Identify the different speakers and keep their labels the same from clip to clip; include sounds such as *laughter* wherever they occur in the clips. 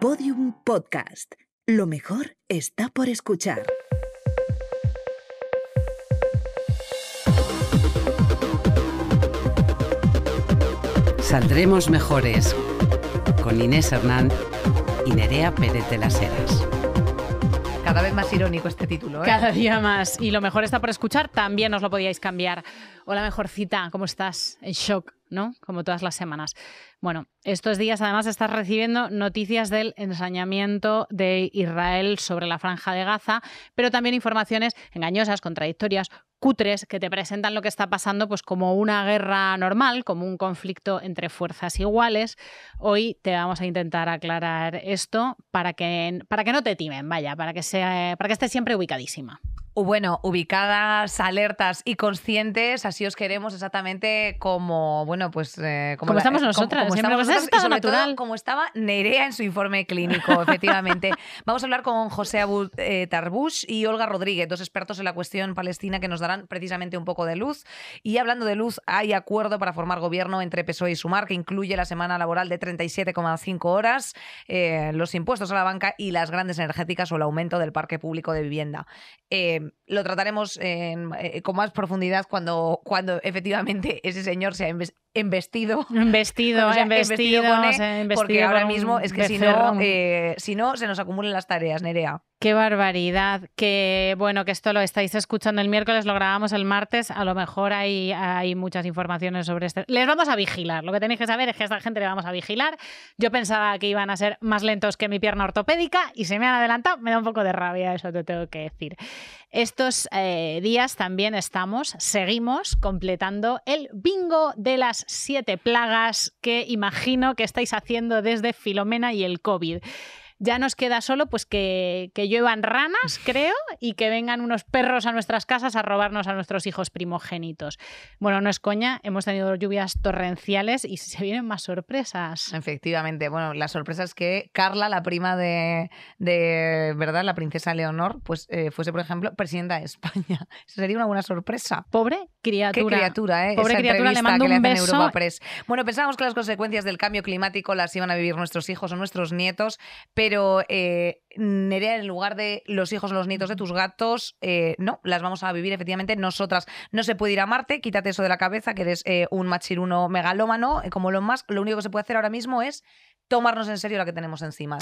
Speaker 1: Podium Podcast. Lo mejor está por escuchar. Saldremos mejores con Inés Hernán y Nerea Pérez de las Heras. Cada vez más irónico este título.
Speaker 2: ¿eh? Cada día más. Y lo mejor está por escuchar. También os lo podíais cambiar. Hola, mejorcita. ¿Cómo estás? En shock. Como todas las semanas. Bueno, estos días además estás recibiendo noticias del ensañamiento de Israel sobre la franja de Gaza, pero también informaciones engañosas, contradictorias, cutres, que te presentan lo que está pasando pues como una guerra normal, como un conflicto entre fuerzas iguales. Hoy te vamos a intentar aclarar esto para que, para que no te timen, vaya, para que, sea,
Speaker 1: para que estés siempre ubicadísima bueno, ubicadas, alertas y conscientes, así os queremos exactamente como, bueno, pues... Eh, como, estamos eh, nosotras, como, natural. como estaba Nerea en su informe clínico, *laughs* efectivamente. Vamos a hablar con José Abu eh, Tarbush y Olga Rodríguez, dos expertos en la cuestión palestina que nos darán precisamente un poco de luz. Y hablando de luz, hay acuerdo para formar gobierno entre PSOE y Sumar, que incluye la semana laboral de 37,5 horas, los impuestos a la banca y las grandes energéticas o el aumento del parque público de vivienda. Mm, lo trataremos eh, con más profundidad cuando, cuando efectivamente ese señor sea en vestido. *laughs* En vestido, en vestido, e, porque ahora mismo es que si no, eh, se nos acumulan las tareas, Nerea.
Speaker 2: Qué barbaridad. Que bueno, que esto lo estáis escuchando el miércoles, lo grabamos el martes. A lo mejor hay, hay muchas informaciones sobre esto. Les vamos a vigilar. Lo que tenéis que saber es que a esta gente le vamos a vigilar. Yo pensaba que iban a ser más lentos que mi pierna ortopédica y se me han adelantado. Me da un poco de rabia, eso te tengo que decir. Estos eh, días también estamos, seguimos completando el bingo de las siete plagas que imagino que estáis haciendo desde Filomena y el COVID. Ya nos queda solo pues que, que lluevan ranas, *laughs* creo, y que vengan unos perros a nuestras casas a robarnos a nuestros hijos primogénitos. Bueno, no es coña, hemos tenido lluvias torrenciales y se vienen más sorpresas. Efectivamente,
Speaker 1: bueno, la sorpresa es que Carla, la prima de, ¿verdad? La princesa Leonor, pues eh, fuese, por ejemplo, presidenta de España. *laughs* Sería una buena sorpresa. Pobre criatura. Qué criatura, ¿eh? Pobre criatura, le mando que un le beso. Europa Press. Bueno, pensábamos que las consecuencias del cambio climático las iban a vivir nuestros hijos o nuestros nietos, pero pero eh, Nerea, en lugar de los hijos o los nietos de tus gatos, eh, no, las vamos a vivir efectivamente nosotras. No se puede ir a Marte, quítate eso de la cabeza, que eres eh, un machiruno megalómano, eh, como lo más, lo único que se puede hacer ahora mismo es tomarnos en serio la que tenemos encima.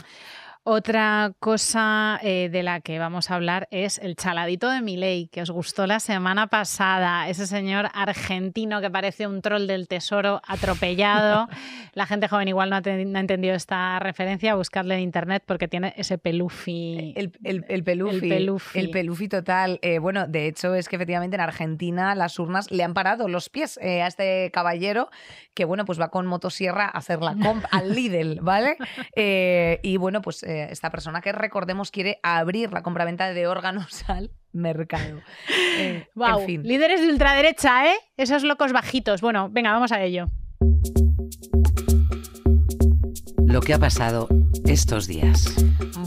Speaker 1: Otra cosa eh, de la que
Speaker 2: vamos a hablar es el chaladito de Milei, que os gustó la semana pasada. Ese señor argentino que parece un troll del tesoro atropellado. *laughs* la gente joven igual no ha,
Speaker 1: entendido esta referencia. buscarle en internet porque tiene ese pelufi. Eh, el, el, el, pelufi, el pelufi. total. Eh, bueno, de hecho es que efectivamente en Argentina las urnas le han parado los pies a este caballero que, bueno, pues va con motosierra a hacer la comp al Lidl, ¿vale? *laughs* y bueno, pues esta persona que recordemos quiere abrir la compraventa de órganos *laughs* al mercado. Eh, líderes de ultraderecha, ¿eh?
Speaker 2: Esos locos bajitos. Bueno, venga, vamos a ello.
Speaker 1: Lo que ha pasado estos días.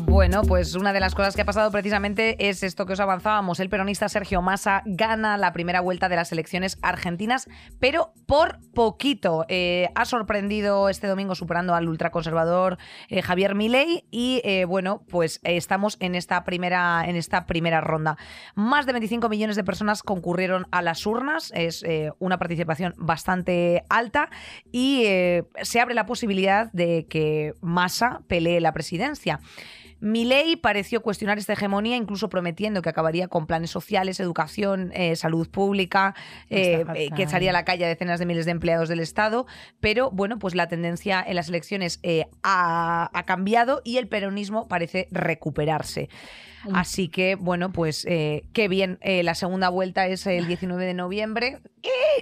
Speaker 1: Bueno, pues una de las cosas que ha pasado precisamente es esto que os avanzábamos. El peronista Sergio Massa gana la primera vuelta de las elecciones argentinas, pero por poquito. Eh, ha sorprendido este domingo superando al ultraconservador eh, Javier Milei y eh, bueno, pues estamos en esta, primera, en esta primera ronda. Más de 25 millones de personas concurrieron a las urnas, es una participación bastante alta y se abre la posibilidad de que Massa pelee la presidencia ley pareció cuestionar esta hegemonía, incluso prometiendo que acabaría con planes sociales, educación, eh, salud pública, eh, que echaría a la calle a decenas de miles de empleados del Estado. Pero bueno, pues la tendencia en las elecciones eh, ha cambiado y el peronismo parece recuperarse. Mm. Así que, bueno, pues eh, qué bien. Eh, la segunda vuelta es el 19 de noviembre.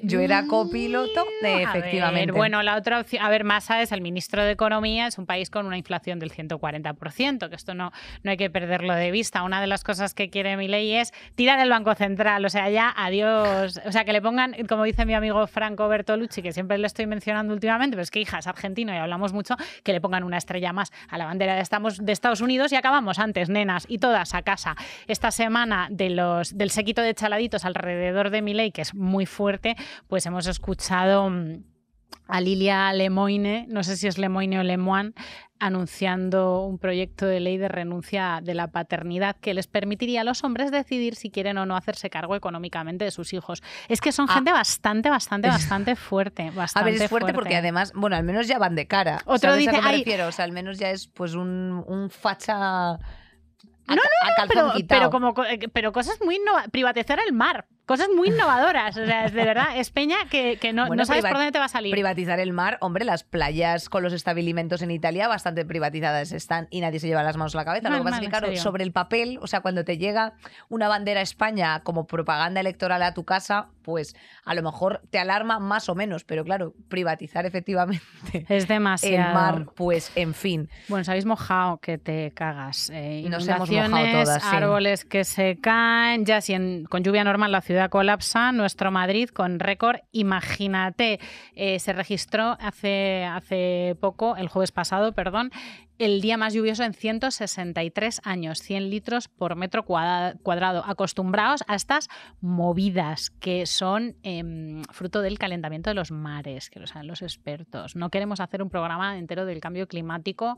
Speaker 1: Yo era copiloto, mm, efectivamente. bueno,
Speaker 2: la otra opción, a ver, Massa es el ministro de Economía, es un país con una inflación del 140%, que esto no, no hay que perderlo de vista. Una de las cosas que quiere mi ley es tirar el Banco Central, o sea, ya adiós, o sea, que le pongan, como dice mi amigo Franco Bertolucci, que siempre le estoy mencionando últimamente, pero es que hija, es argentino y hablamos mucho, que le pongan una estrella más a la bandera de, estamos, de Estados Unidos y acabamos antes, nenas, y todas a casa esta semana de los, del sequito de chaladitos alrededor de mi ley, que es muy fuerte, pues hemos escuchado mm, a Lilia Lemoine, no sé si es Lemoine o Lemoine, anunciando un proyecto de ley de renuncia de la paternidad que les permitiría a los hombres decidir si quieren o no hacerse cargo económicamente de sus hijos. Es que son ah. gente bastante, bastante, *laughs* bastante fuerte. Bastante a ver, es fuerte, porque además, bueno, al menos ya van de cara. Otro dice,
Speaker 1: O sea, al menos ya es pues un, un facha a, no, no, a no, pero,
Speaker 2: pero, como, eh, pero cosas muy innovadoras. privatecer el mar, Cosas muy innovadoras, o sea, de verdad, es peña que, no, sabes por dónde te va a salir.
Speaker 1: Privatizar el mar, hombre, las playas con los estabilimientos en Italia bastante privatizadas están y nadie se lleva las manos a la cabeza. Lo que pasa es que, claro, sobre el papel, o sea, cuando te llega una bandera España como propaganda electoral a tu casa, pues a lo mejor te alarma más o menos, pero claro, privatizar efectivamente el mar,
Speaker 2: pues en fin. Bueno, sabéis mojado que te cagas. Eh, Nos todas. Árboles que se caen, ya si con lluvia normal la ciudad colapsa, nuestro Madrid con récord, imagínate, eh, se registró hace, hace poco, el jueves pasado, perdón, el día más lluvioso en 163 años, 100 litros por metro cuadrado. Acostumbrados a estas movidas que son em, fruto del calentamiento de los mares, que lo saben los expertos. No queremos hacer un programa entero del cambio
Speaker 1: climático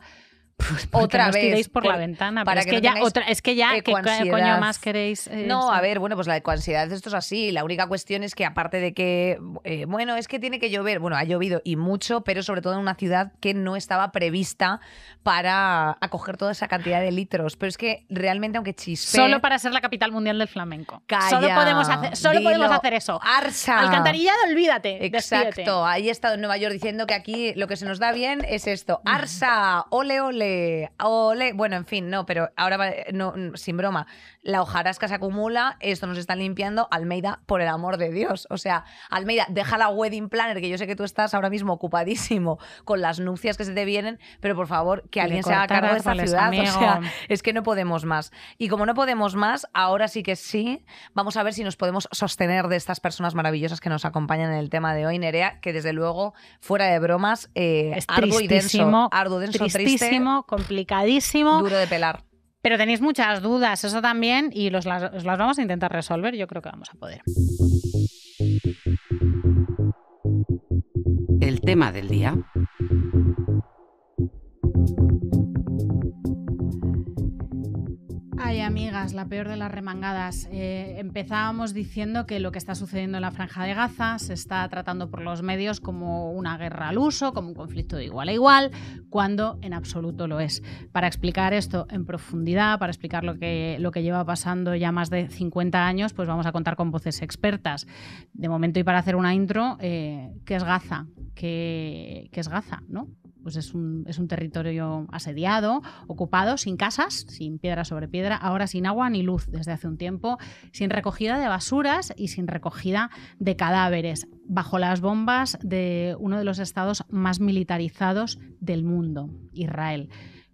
Speaker 2: pues, otra vez la ventana es que, ya otra es qué coño más
Speaker 1: queréis eh, no a ver bueno pues la de esto es así la única cuestión es que aparte de que eh, bueno es que tiene que llover bueno ha llovido y mucho pero sobre todo en una ciudad que no estaba prevista para acoger toda esa cantidad de litros pero es que realmente aunque chispe solo
Speaker 2: para ser la capital mundial del flamenco solo podemos hacer podemos hacer eso arsa alcantarillado
Speaker 1: olvídate exacto ahí he estado en Nueva York diciendo que aquí lo que se nos da bien es esto arsa ole ole ole, bueno, en fin, no, pero ahora, no, sin broma, la hojarasca se acumula, esto nos está limpiando, Almeida, por el amor de Dios. O sea, Almeida, deja la wedding planner, que yo sé que tú estás ahora mismo ocupadísimo con las nupcias que se te vienen, pero por favor, que alguien se haga cargo de esta ciudad. O sea, es que no podemos más. Y como no podemos más, ahora sí que sí, vamos a ver si nos podemos sostener de estas personas maravillosas que nos acompañan en el tema de hoy, Nerea, que desde luego, fuera de bromas, eh, Es arduo y denso. denso, Complicadísimo. Duro de pelar. Pero tenéis muchas dudas, eso
Speaker 2: también, y las vamos a intentar resolver, yo creo que vamos a poder. El tema del día. Ay, amigas, la peor de las remangadas. Eh, empezábamos diciendo que lo que está sucediendo en la Franja de Gaza se está tratando por los medios como una guerra al uso, como un conflicto de igual a igual, cuando en absoluto lo es. Para explicar esto en profundidad, para explicar lo que, lo que lleva pasando ya más de 50 años, pues vamos a contar con voces expertas. De momento, y para hacer una intro, eh, ¿qué es Gaza? ¿Qué, es Gaza? ¿no? pues es un, territorio asediado, ocupado, sin casas, sin piedra sobre piedra, ahora sin agua ni luz desde hace un tiempo, sin recogida de basuras y sin recogida de cadáveres, bajo las bombas de uno de los estados más militarizados del mundo, Israel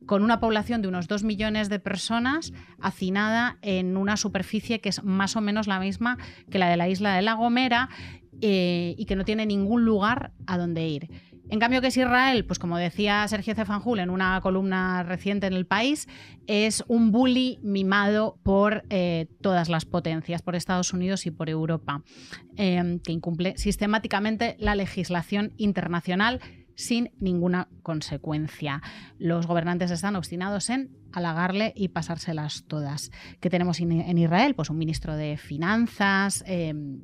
Speaker 2: con una población de unos dos millones de personas hacinada en una superficie que es más o menos la misma que la de la isla de La Gomera eh, y que no tiene ningún lugar a donde ir. En cambio que es Israel, pues como decía Sergio Cefanjul en una columna reciente en El País, es un bully mimado por eh, todas las potencias, por Estados Unidos y por Europa, em, que incumple sistemáticamente la legislación internacional sin ninguna consecuencia. Los gobernantes están obstinados en halagarle y pasárselas todas. ¿Qué tenemos en Israel? Pues un ministro de Finanzas. Em,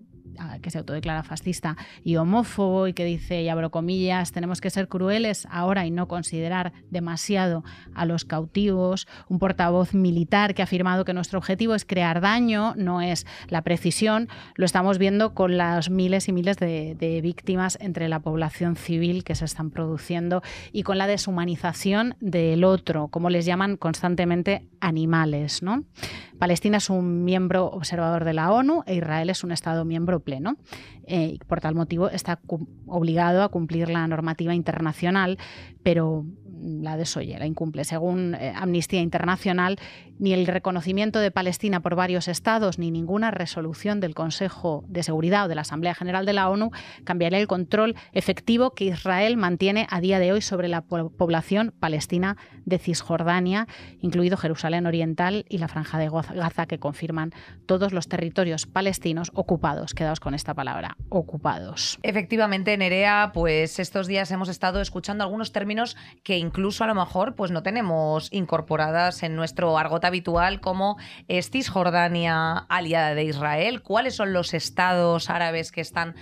Speaker 2: que se autodeclara fascista y homófobo y que dice, y abro comillas, tenemos que ser crueles ahora y no considerar demasiado a los cautivos, un portavoz militar que ha afirmado que nuestro objetivo es crear daño, no es la precisión, lo estamos viendo con las miles y miles de, víctimas entre la población civil que se están produciendo y con la deshumanización del otro, como les llaman constantemente animales. ¿no? Palestina es un miembro observador de la ONU e Israel es un Estado miembro pleno. Eh, por tal motivo está obligado a cumplir la normativa internacional, pero la desoye, la incumple. Según eh, Amnistía Internacional, ni el reconocimiento de Palestina por varios estados, ni ninguna resolución del Consejo de Seguridad o de la Asamblea General de la ONU cambiará el control efectivo que Israel mantiene a día de hoy sobre la población palestina de Cisjordania, incluido Jerusalén Oriental y la Franja de Gaza, que confirman todos los territorios palestinos ocupados. Quedaos con esta palabra, ocupados.
Speaker 1: Efectivamente, Nerea, pues estos días hemos estado escuchando algunos términos que incluso a lo mejor pues no tenemos incorporadas en nuestro argot habitual como es Jordania... aliada de Israel, cuáles son los estados árabes que están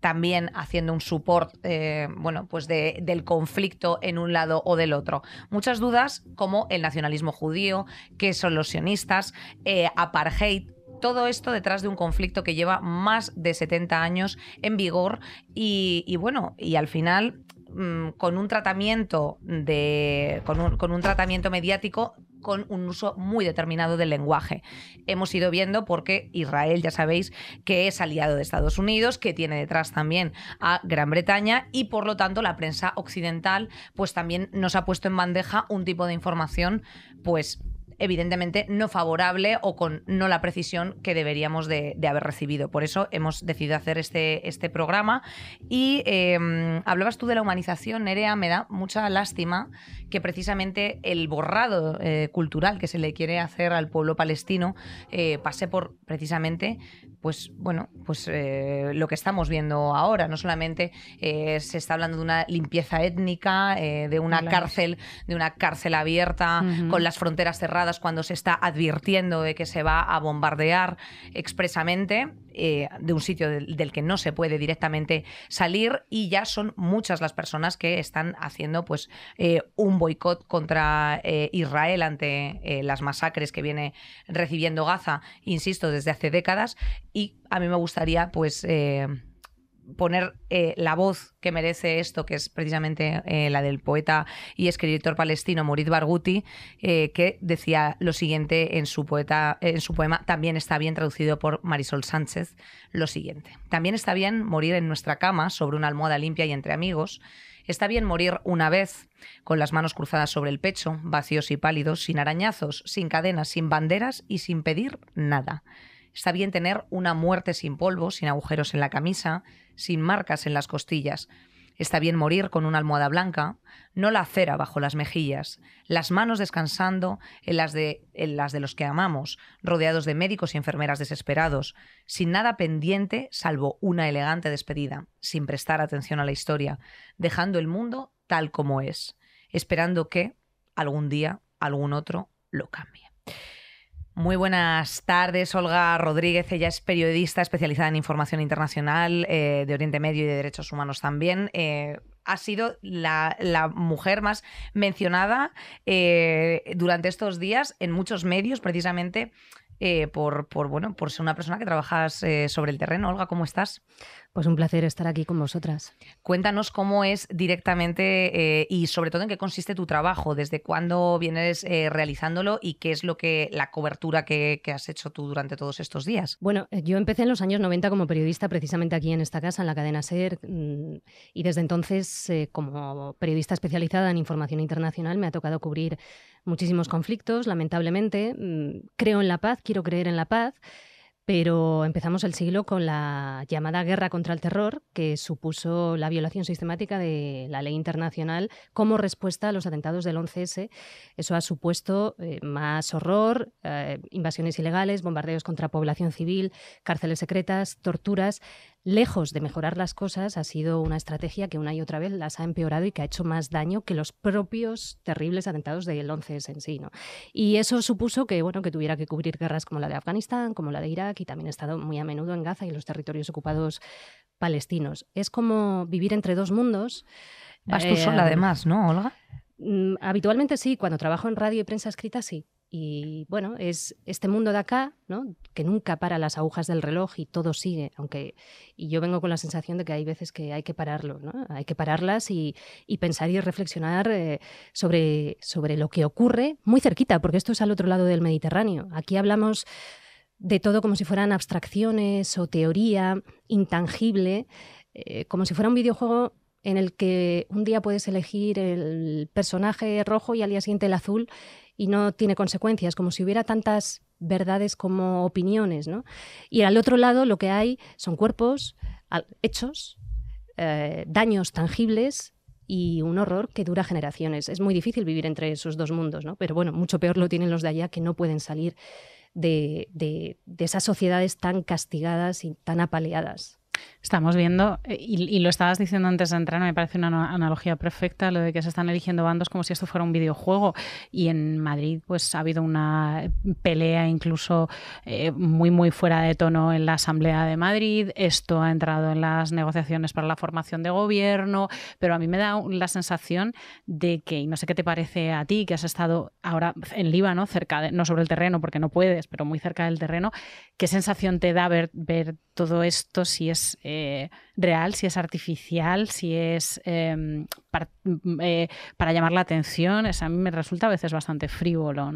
Speaker 1: también haciendo un support eh, bueno, pues del conflicto en un lado o del otro. Muchas dudas como el nacionalismo judío, qué son los sionistas, eh, apartheid, todo esto detrás de un conflicto que lleva más de 70 años en vigor y, bueno, y al final mm, con un tratamiento de con un tratamiento mediático con un uso muy determinado del lenguaje. Hemos ido viendo porque Israel, ya sabéis, que es aliado de Estados Unidos, que tiene detrás también a Gran Bretaña y por lo tanto la prensa occidental pues también nos ha puesto en bandeja un tipo de información pues evidentemente no favorable o con no la precisión que deberíamos de, haber recibido. Por eso hemos decidido hacer este, este programa. Y em, hablabas tú de la humanización, Nerea, me da mucha lástima que precisamente el borrado eh, cultural que se le quiere hacer al pueblo palestino eh, pase por precisamente pues bueno, pues eh, lo que estamos viendo ahora. No solamente se está hablando de una limpieza étnica, de una cárcel, de una cárcel abierta, con las fronteras cerradas cuando se está advirtiendo de que se va a bombardear expresamente eh, de un sitio del, que no se puede directamente salir y ya son muchas las personas que están haciendo pues eh, un boicot contra eh, Israel ante las masacres que viene recibiendo Gaza, insisto, desde hace décadas y a mí me gustaría pues poner eh, la voz que merece esto, que es precisamente eh, la del poeta y escritor palestino Morid Barghouti, eh, que decía lo siguiente en su, en su poema, también está bien traducido por Marisol Sánchez, lo siguiente. También está bien morir en nuestra cama, sobre una almohada limpia y entre amigos. Está bien morir una vez, con las manos cruzadas sobre el pecho, vacíos y pálidos, sin arañazos, sin cadenas, sin banderas y sin pedir nada. Está bien tener una muerte sin polvo, sin agujeros en la camisa, sin marcas en las costillas. Está bien morir con una almohada blanca, no la cera bajo las mejillas, las manos descansando en las, de, en las de los que amamos, rodeados de médicos y enfermeras desesperados, sin nada pendiente salvo una elegante despedida, sin prestar atención a la historia, dejando el mundo tal como es, esperando que algún día algún otro lo cambie. Muy buenas tardes, Olga Rodríguez. Ella es periodista especializada en información internacional eh, de Oriente Medio y de derechos humanos también. Eh, ha sido la, mujer más mencionada eh, durante estos días en muchos medios, precisamente eh, por, bueno, por ser una persona que trabajas eh, sobre el terreno. Olga, ¿cómo estás? Pues un placer estar aquí con vosotras. Cuéntanos cómo es directamente eh, y sobre todo en qué consiste tu trabajo, desde cuándo vienes realizándolo y qué es lo que la cobertura que, que, has hecho tú durante todos estos días.
Speaker 3: Bueno, yo empecé en los años 90 como periodista precisamente aquí en esta casa, en la cadena SER, mm, y desde entonces como periodista especializada en información internacional me ha tocado cubrir muchísimos conflictos, lamentablemente. Mm, creo en la paz, quiero creer en la paz, pero empezamos el siglo con la llamada guerra contra el terror, que supuso la violación sistemática de la ley internacional como respuesta a los atentados del 11S. Eso ha supuesto eh, más horror, eh, invasiones ilegales, bombardeos contra población civil, cárceles secretas, torturas lejos de mejorar las cosas, ha sido una estrategia que una y otra vez las ha empeorado y que ha hecho más daño que los propios terribles atentados del 11S en sí. Y eso supuso que, bueno, que tuviera que cubrir guerras como la de Afganistán, como la de Irak y también ha estado muy a menudo en Gaza y en los territorios ocupados palestinos. Es como vivir entre dos mundos. Vas tú sola eh, además, ¿no, Olga? Mm, habitualmente sí, cuando trabajo en radio y prensa escrita sí, y bueno, es este mundo de acá, que nunca para las agujas del reloj y todo sigue, aunque y yo vengo con la sensación de que hay veces que hay que pararlo, hay que pararlas y, pensar y reflexionar eh, sobre, sobre lo que ocurre muy cerquita, porque esto es al otro lado del Mediterráneo. Aquí hablamos de todo como si fueran abstracciones o teoría intangible, eh, como si fuera un videojuego en el que un día puedes elegir el personaje rojo y al día siguiente el azul y no tiene consecuencias, como si hubiera tantas verdades como opiniones. Y al otro lado lo que hay son cuerpos, hechos, eh, daños tangibles y un horror que dura generaciones. Es muy difícil vivir entre esos dos mundos, pero bueno, mucho peor lo tienen los de allá que no pueden salir de,
Speaker 2: de esas sociedades tan castigadas y tan apaleadas. Estamos viendo, eh, y, lo estabas diciendo antes de entrar, me parece una analogía perfecta, lo de que se están eligiendo bandos como si esto fuera un videojuego. Y en Madrid, pues ha habido una pelea incluso eh, muy, muy fuera de tono en la Asamblea de Madrid. Esto ha entrado en las negociaciones para la formación de gobierno, pero a mí me da la sensación de que, y no sé qué te parece a ti, que has estado ahora en Líbano, cerca no sobre el terreno, porque no puedes, pero muy cerca del terreno, ¿qué sensación te da ver, ver todo esto si es. Eh, real, si es artificial, si es em, mm, eh, para, llamar la atención. a mí me resulta a veces bastante frívolo.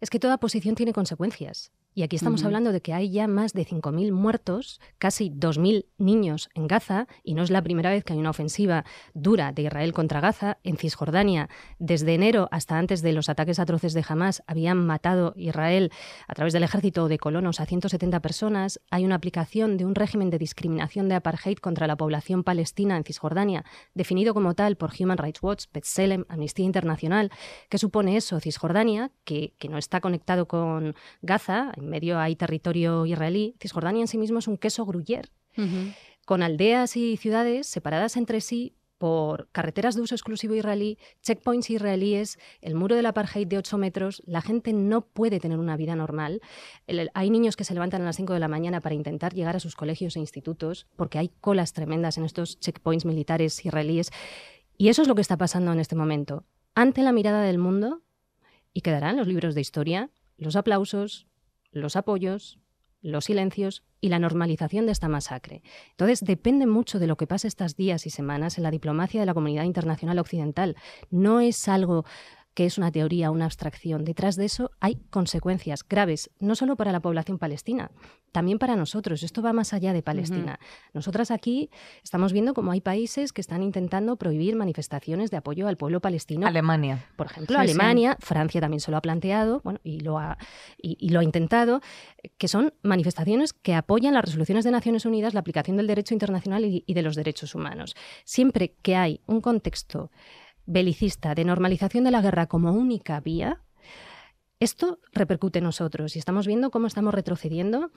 Speaker 3: Es que toda posición tiene
Speaker 2: consecuencias. Y aquí
Speaker 3: estamos hablando de que hay ya más de 5.000 muertos, casi 2.000 niños en Gaza, y no es la primera vez que hay una ofensiva dura de Israel contra Gaza. En Cisjordania, desde enero hasta antes de los ataques atroces de Hamas, habían matado Israel a través del ejército de colonos a 170 personas. Hay una aplicación de un régimen de discriminación de apartheid contra la población palestina en Cisjordania, definido como tal por Human Rights Watch, Betselem, Amnistía Internacional. ¿Qué supone eso? Cisjordania, que, que no está conectado con Gaza, medio hay territorio israelí, Cisjordania en sí mismo es un queso gruyer, con aldeas y ciudades separadas entre sí por carreteras de uso exclusivo israelí, checkpoints israelíes, el muro de la apartheid de 8 metros, la gente no puede tener una vida normal. hay niños que se levantan a las 5 de la mañana para intentar llegar a sus colegios e institutos porque hay colas tremendas en estos checkpoints militares israelíes. Y eso es lo que está pasando en este momento. Ante la mirada del mundo, y quedarán los libros de historia, los aplausos, los apoyos, los silencios y la normalización de esta masacre. Entonces, depende mucho de lo que pase estas días y semanas en la diplomacia de la comunidad internacional occidental. No es algo que es una teoría, una abstracción. Detrás de eso hay consecuencias graves, no solo para la población palestina, también para nosotros. Esto va más allá de Palestina. Nosotras aquí estamos viendo cómo hay países que están intentando prohibir manifestaciones de apoyo al pueblo palestino. Alemania. Por ejemplo, Alemania, Francia también se lo ha planteado bueno, y, lo ha, y, lo ha intentado, que son manifestaciones que apoyan las resoluciones de Naciones Unidas, la aplicación del derecho internacional y de los derechos humanos. Siempre que hay un contexto belicista de normalización de la guerra como única vía esto repercute en nosotros y estamos viendo cómo estamos retrocediendo,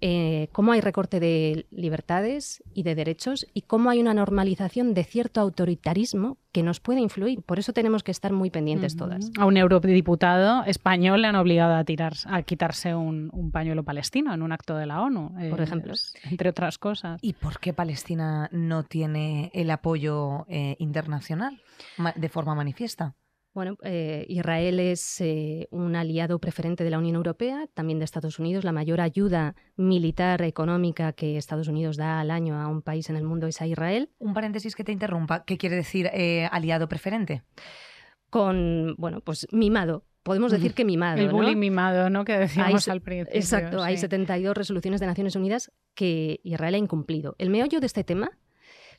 Speaker 3: eh, cómo hay recorte de libertades y de derechos y cómo hay una normalización de cierto autoritarismo que nos puede influir. Por eso tenemos que estar muy pendientes
Speaker 2: todas. A un eurodiputado español le han obligado a, tirar, a quitarse un, pañuelo
Speaker 1: palestino en un acto de la ONU, eh, por ejemplo, entre otras cosas. ¿Y por qué Palestina no tiene el apoyo eh, internacional de forma manifiesta?
Speaker 3: Bueno, eh, Israel es eh,
Speaker 1: un aliado preferente de la Unión Europea, también de Estados Unidos. La
Speaker 3: mayor ayuda militar económica que Estados Unidos da al año a un país en el mundo es a Israel. Un paréntesis que te interrumpa. ¿Qué quiere decir eh, aliado preferente? Con, bueno, pues mimado podemos decir que mimado. El bullying mimado, ¿no? Que decíamos al principio. Exacto, hay 72 resoluciones de Naciones Unidas que Israel ha incumplido. El meollo de este tema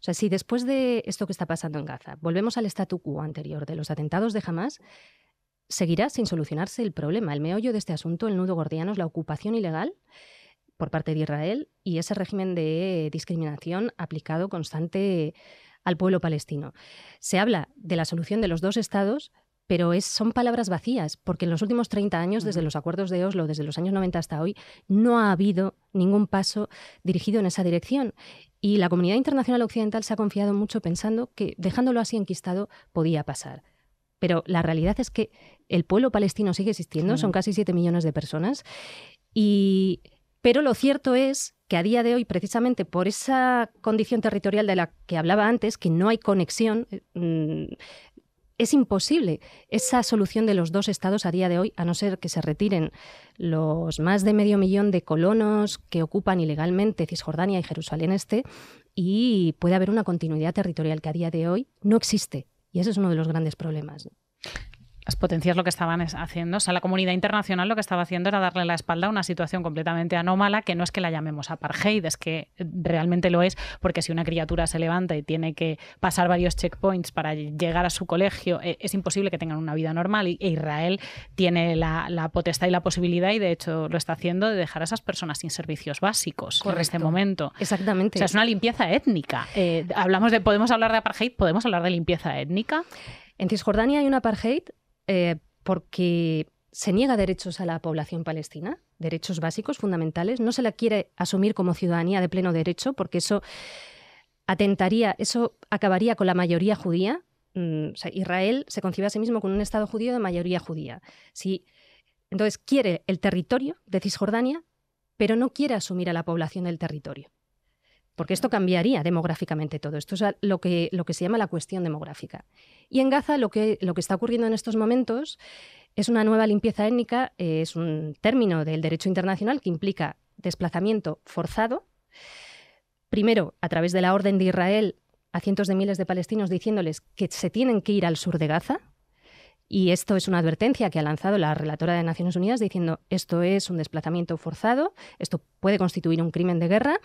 Speaker 3: sea, si después de esto que está pasando en Gaza volvemos al statu quo anterior de los atentados de Hamas, seguirá sin solucionarse el problema. El meollo de este asunto, el nudo gordiano, es la ocupación ilegal por parte de Israel y ese régimen de discriminación aplicado constante al pueblo palestino. Se habla de la solución de los dos estados, pero son palabras vacías, porque en los últimos 30 años, desde los acuerdos de Oslo, desde los años 90 hasta hoy, no ha habido ningún paso dirigido en esa dirección. Y la comunidad internacional occidental se ha confiado mucho pensando que dejándolo así enquistado podía pasar. Pero la realidad es que el pueblo palestino sigue existiendo, son casi 7 millones de personas. pero lo cierto es que a día de hoy, precisamente por esa condición territorial de la que hablaba antes, que no hay conexión, eh, mm, es imposible esa solución de los dos estados a día de hoy, a no ser que se retiren los más de medio millón de colonos que ocupan ilegalmente Cisjordania y Jerusalén Este, y puede haber una continuidad territorial que a día de hoy no existe. Y ese es uno de los grandes problemas
Speaker 2: las potencias lo que estaban haciendo, o sea, la comunidad internacional lo que estaba haciendo era darle la espalda a una situación completamente anómala, que no es que la llamemos apartheid, es que realmente lo es, porque si una criatura se levanta y tiene que pasar varios checkpoints para llegar a su colegio, eh, es imposible que tengan una vida normal. Y e Israel tiene la, potestad y la posibilidad, y de hecho lo está haciendo, de dejar a esas personas sin servicios básicos en este momento. Exactamente. O sea, es una limpieza étnica. Eh, hablamos de, podemos hablar de apartheid, podemos hablar de limpieza étnica. En Cisjordania hay un apartheid
Speaker 3: eh, porque se niega derechos a la población palestina, derechos básicos, fundamentales, no se la quiere asumir como ciudadanía de pleno derecho, porque eso atentaría, eso acabaría con la mayoría judía. Mm, Israel se concibe a sí mismo con un Estado judío de mayoría judía. Si, entonces quiere el territorio de Cisjordania, pero no quiere asumir a la población del territorio porque esto cambiaría demográficamente todo. Esto es lo que, lo que se llama la cuestión demográfica. Y en Gaza lo que, lo que está ocurriendo en estos momentos es una nueva limpieza étnica, eh, es un término del derecho internacional que implica desplazamiento forzado, primero a través de la orden de Israel a cientos de miles de palestinos diciéndoles que se tienen que ir al sur de Gaza, y esto es una advertencia que ha lanzado la relatora de Naciones Unidas diciendo esto es un desplazamiento forzado, esto puede constituir un crimen de guerra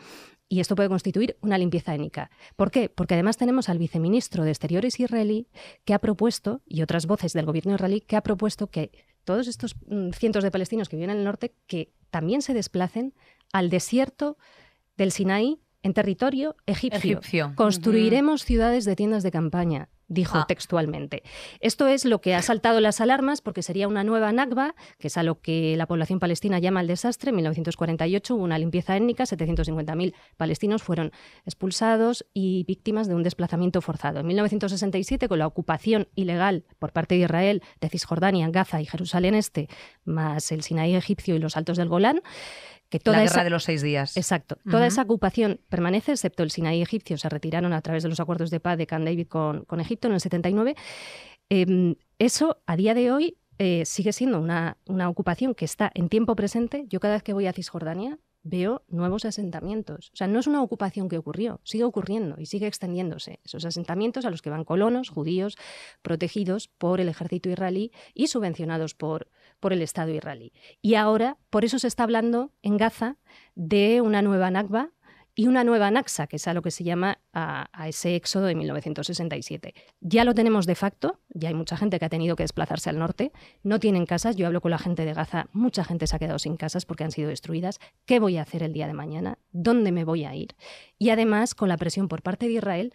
Speaker 3: y esto puede constituir una limpieza étnica. ¿Por qué? Porque además tenemos al viceministro de Exteriores israelí que ha propuesto, y otras voces del gobierno israelí, que ha propuesto que todos estos mm, cientos de palestinos que viven en el norte, que también se desplacen al desierto del Sinaí en territorio egipcio. Construiremos ciudades de tiendas de campaña dijo ah. textualmente. Esto es lo que ha saltado las alarmas porque sería una nueva Nakba, que es a lo que la población palestina llama el desastre. En 1948 hubo una limpieza étnica, 750.000 palestinos fueron expulsados y víctimas de un desplazamiento forzado. En 1967, con la ocupación ilegal por parte de Israel de Cisjordania, Gaza y Jerusalén Este, más el Sinaí egipcio y los Altos del Golán, que toda la guerra esa, de los seis días. Exacto. Toda esa ocupación permanece, excepto el Sinaí egipcio. Se retiraron a través de los acuerdos de paz de Camp David con, con Egipto en el 79. Em, eso, a día de hoy, eh, sigue siendo una, una ocupación que está en tiempo presente. Yo cada vez que voy a Cisjordania veo nuevos asentamientos. O sea, no es una ocupación que ocurrió, sigue ocurriendo y sigue extendiéndose. Esos asentamientos a los que van colonos, judíos, protegidos por el ejército israelí y subvencionados por, por el Estado israelí. Y ahora, por eso se está hablando en Gaza de una nueva Nakba y una nueva Naxa, que es a lo que se llama a, ese éxodo de 1967. Ya lo tenemos de facto, ya hay mucha gente que ha tenido que desplazarse al norte, no tienen casas, yo hablo con la gente de Gaza, mucha gente se ha quedado sin casas porque han sido destruidas, ¿qué voy a hacer el día de mañana? ¿Dónde me voy a ir? Y además, con la presión por parte de Israel,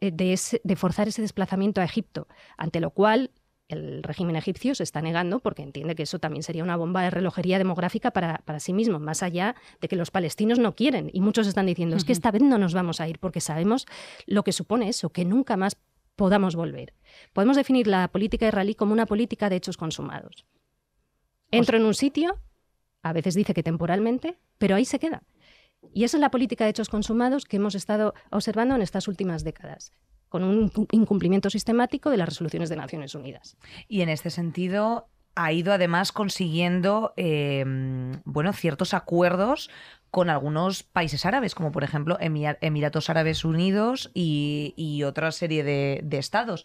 Speaker 3: eh, de, de, forzar ese desplazamiento a Egipto, ante lo cual el régimen egipcio se está negando porque entiende que eso también sería una bomba de relojería demográfica para, sí mismo, más allá de que los palestinos no quieren. Y muchos están diciendo, es que esta vez no nos vamos a ir porque sabemos lo que supone eso, que nunca más podamos volver. Podemos definir la política israelí como una política de hechos consumados. Entro en un sitio, a veces dice que temporalmente, pero ahí se queda. Y esa es la política de hechos consumados que hemos estado observando en estas últimas décadas con un incumplimiento sistemático de las resoluciones de Naciones Unidas. Y en
Speaker 1: este sentido, ha ido además consiguiendo em, bueno, ciertos acuerdos con algunos países árabes, como por ejemplo Emiratos Árabes Unidos y, otra serie de, estados.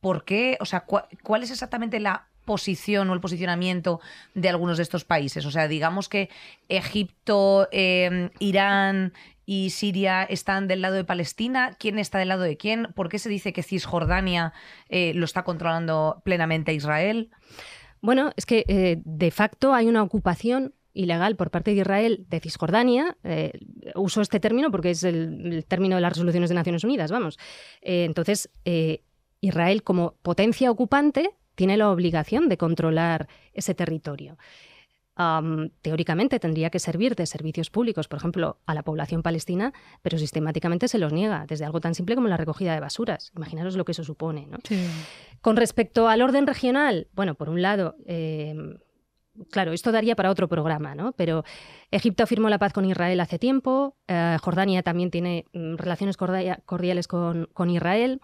Speaker 1: ¿Por qué? O sea, ¿cuál es exactamente la posición o el posicionamiento de algunos de estos países? O sea, digamos que Egipto, em, Irán, y Siria están del lado de Palestina, quién está del lado de quién, por qué se dice que Cisjordania eh, lo está controlando plenamente Israel. Bueno, es que eh, de facto hay una ocupación ilegal por parte de
Speaker 3: Israel de Cisjordania, eh, uso este término porque es el, término de las resoluciones de Naciones Unidas, vamos. entonces, Israel como potencia ocupante tiene la obligación de controlar ese territorio teóricamente tendría que servir de servicios públicos, por ejemplo, a la población palestina, pero sistemáticamente se los niega, desde algo tan simple como la recogida de basuras. Imaginaros lo que eso supone. Con respecto al orden regional, bueno, por un lado... Eh, claro, esto daría para otro programa, ¿no? Pero Egipto firmó la paz con Israel hace tiempo, eh, Jordania también tiene mm, relaciones cordiales con, Israel,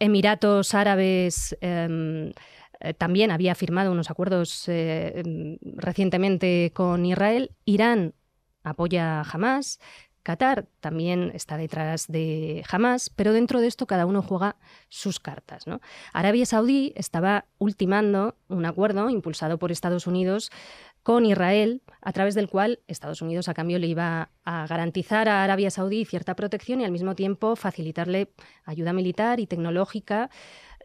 Speaker 3: Emiratos Árabes... Em, eh, también había firmado unos acuerdos eh, recientemente con Israel. Irán apoya a Hamas. Qatar también está detrás de Hamas, pero dentro de esto cada uno juega sus cartas. ¿no? Arabia Saudí estaba ultimando un acuerdo impulsado por Estados Unidos con Israel, a través del cual Estados Unidos a cambio le iba a garantizar a Arabia Saudí cierta protección y al mismo tiempo facilitarle ayuda militar y tecnológica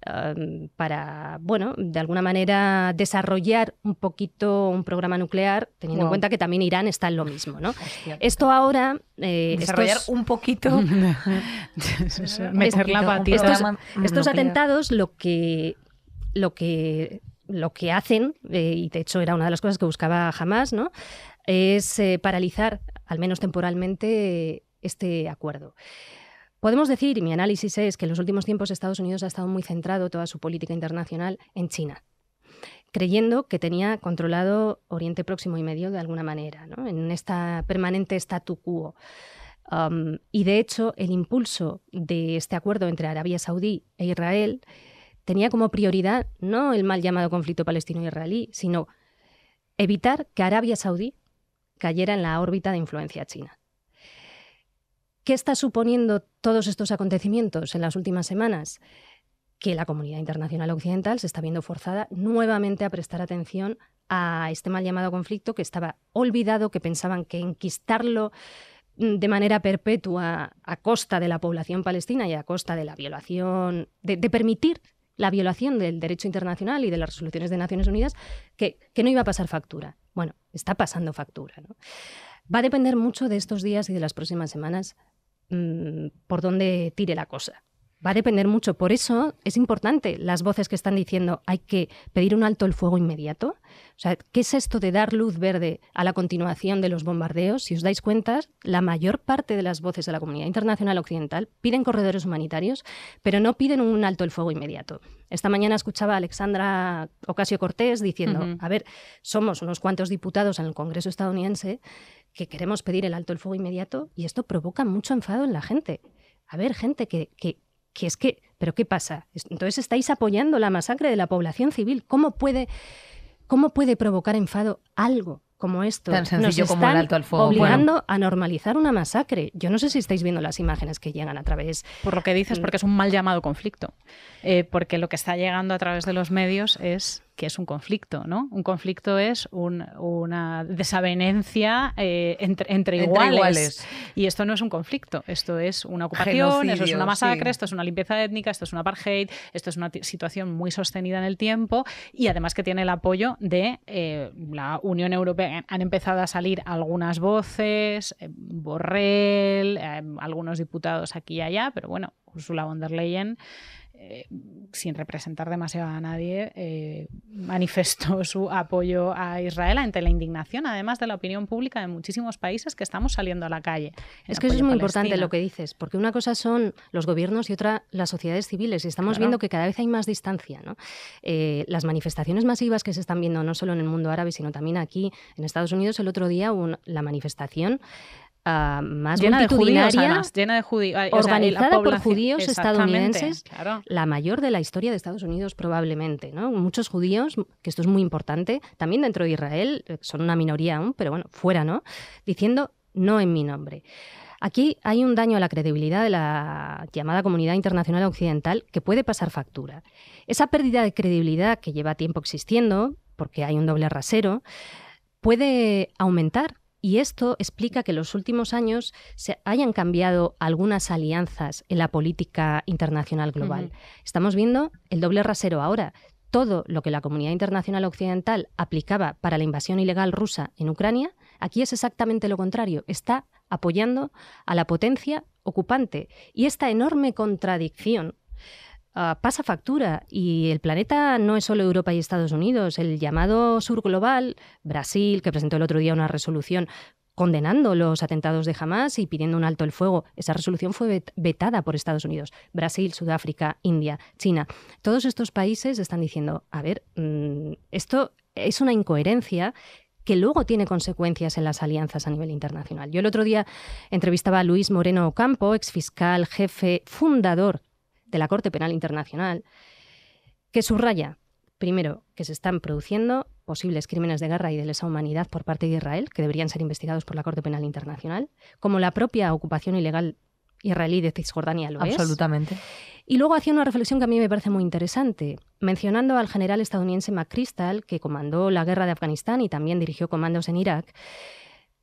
Speaker 3: Em, para, bueno, de alguna manera desarrollar un poquito un programa nuclear, teniendo en cuenta que también Irán está en lo mismo, ¿no? esto ahora... Eh, desarrollar
Speaker 1: un poquito... *laughs*
Speaker 2: *laughs* Estos, atentados
Speaker 3: lo que... Lo que lo que hacen, eh, y de hecho era una de las cosas que buscaba jamás, ¿no? es eh, paralizar, al menos temporalmente, este acuerdo. Podemos decir, y mi análisis es, que en los últimos tiempos Estados Unidos ha estado muy centrado toda su política internacional en China creyendo que tenía controlado Oriente Próximo y Medio de alguna manera, en esta permanente statu quo. Um, y de hecho, el impulso de este acuerdo entre Arabia Saudí e Israel tenía como prioridad no el mal llamado conflicto palestino-israelí, sino evitar que Arabia Saudí cayera en la órbita de influencia china. ¿Qué está suponiendo todos estos acontecimientos en las últimas semanas? Que la comunidad internacional occidental se está viendo forzada nuevamente a prestar atención a este mal llamado conflicto que estaba olvidado, que pensaban que enquistarlo mm, de manera perpetua a costa de la población palestina y a costa de la violación, de, permitir la violación del derecho internacional y de las resoluciones de Naciones Unidas, que, no iba a pasar factura. Bueno, está pasando factura. Va a depender mucho de estos días y de las próximas semanas Mm, por dónde tire la cosa. Va a depender mucho. Por eso es importante las voces que están diciendo hay que pedir un alto el fuego inmediato. O sea, ¿qué es esto de dar luz verde a la continuación de los bombardeos? Si os dais cuenta, la mayor parte de las voces de la comunidad internacional occidental piden corredores humanitarios, pero no piden un alto el fuego inmediato. Esta mañana escuchaba a Alexandra Ocasio Cortés diciendo, a ver, somos unos cuantos diputados en el Congreso estadounidense que queremos pedir el alto el fuego inmediato y esto provoca mucho enfado en la gente. A ver, gente que, que, que es que, ¿pero qué pasa? Entonces estáis apoyando la masacre de la población civil. ¿Cómo puede, cómo puede provocar enfado algo? como esto Tan sencillo como el alto fuego. obligando a normalizar una masacre. Yo no sé si estáis viendo las imágenes que llegan a través.
Speaker 2: Por lo que dices, mm. porque es un mal llamado conflicto. Eh, porque lo que está llegando a través de los medios es que es un conflicto, ¿no? Un conflicto es una desavenencia eh, entre, iguales. Y esto no es un conflicto, esto es una ocupación, esto es una masacre, esto es una limpieza étnica, esto es una apartheid, esto es una situación muy sostenida en el tiempo y además que tiene el apoyo de eh, la Unión Europea. Han empezado a salir algunas voces, Borrell, algunos diputados aquí y allá, pero bueno, Ursula von der Leyen eh, sin representar demasiado a nadie, eh, manifestó *laughs* su apoyo a Israel ante la indignación, además de la opinión pública de muchísimos países que estamos saliendo a la calle. Es que eso es muy importante lo que dices,
Speaker 3: porque una cosa son los gobiernos y otra las sociedades civiles, y estamos viendo que cada vez hay más distancia. Eh, las manifestaciones masivas que se están viendo no solo en el mundo árabe, sino también aquí en Estados Unidos, el otro día hubo la manifestación Ah, más llena
Speaker 2: organizada por judíos estadounidenses,
Speaker 3: la mayor de la historia de Estados Unidos probablemente. ¿no? Muchos judíos, que esto es muy importante, también dentro de Israel, eh, son una minoría aún, pero bueno, fuera, ¿no? Diciendo no en mi nombre. Aquí hay un daño a la credibilidad de la llamada comunidad internacional occidental que puede pasar factura. Esa pérdida de credibilidad que lleva tiempo existiendo, porque hay un doble rasero, puede aumentar y esto explica que en los últimos años se hayan cambiado algunas alianzas en la política internacional global. Estamos viendo el doble rasero ahora. Todo lo que la comunidad internacional occidental aplicaba para la invasión ilegal rusa en Ucrania, aquí es exactamente lo contrario. Está apoyando a la potencia ocupante. Y esta enorme contradicción Ah, pasa factura y el planeta no es solo Europa y Estados Unidos. El llamado sur global, Brasil, que presentó el otro día una resolución condenando los atentados de Hamas y pidiendo un alto el fuego. Esa resolución fue vetada por Estados Unidos, Brasil, Sudáfrica, India, China. Todos estos países están diciendo, a ver, mm, esto es una incoherencia que luego tiene consecuencias en las alianzas a nivel internacional. Yo el otro día entrevistaba a Luis Moreno Ocampo, exfiscal jefe fundador de la Corte Penal Internacional, que subraya, primero, que se están produciendo posibles crímenes de guerra y de lesa humanidad por parte de Israel, que deberían ser investigados por la Corte Penal Internacional, como la propia ocupación ilegal israelí de Cisjordania
Speaker 1: lo Absolutamente.
Speaker 3: Y luego hacía una reflexión que a mí me parece muy interesante, mencionando al general estadounidense McChrystal, que comandó la guerra de Afganistán y también dirigió comandos en Irak,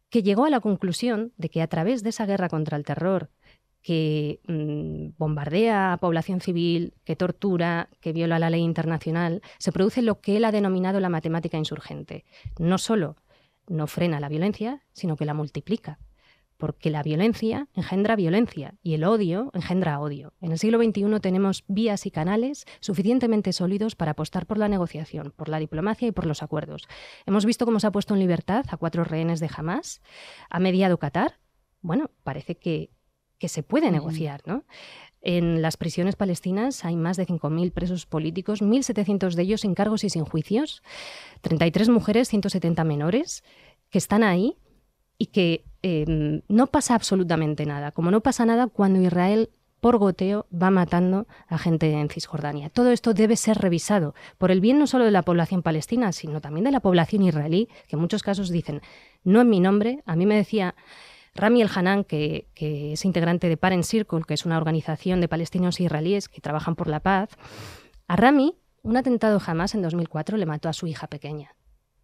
Speaker 3: que llegó a la conclusión de que a través de esa guerra contra el terror que mm, bombardea a población civil, que tortura, que viola la ley internacional, se produce lo que él ha denominado la matemática insurgente. No solo no frena la violencia, sino que la multiplica, porque la violencia engendra violencia y el odio engendra odio. En el siglo XXI tenemos vías y canales suficientemente sólidos para apostar por la negociación, por la diplomacia y por los acuerdos. Hemos visto cómo se ha puesto en libertad a cuatro rehenes de Hamas, ha mediado Qatar. Bueno, parece que que se puede negociar, ¿no? En las prisiones palestinas hay más de 5.000 presos políticos, 1.700 de ellos sin cargos y sin juicios, 33 mujeres, 170 menores, que están ahí y que em, no pasa absolutamente nada, como no pasa nada cuando Israel por goteo va matando a gente en Cisjordania. Todo esto debe ser revisado por el bien no solo de la población palestina, sino también de la población israelí, que en muchos casos dicen, no en mi nombre, a mí me decía Rami El Hanan, que, es integrante de Parent Circle, que es una organización de palestinos e israelíes que trabajan por la paz, a Rami, un atentado jamás en 2004 le mató a su hija pequeña.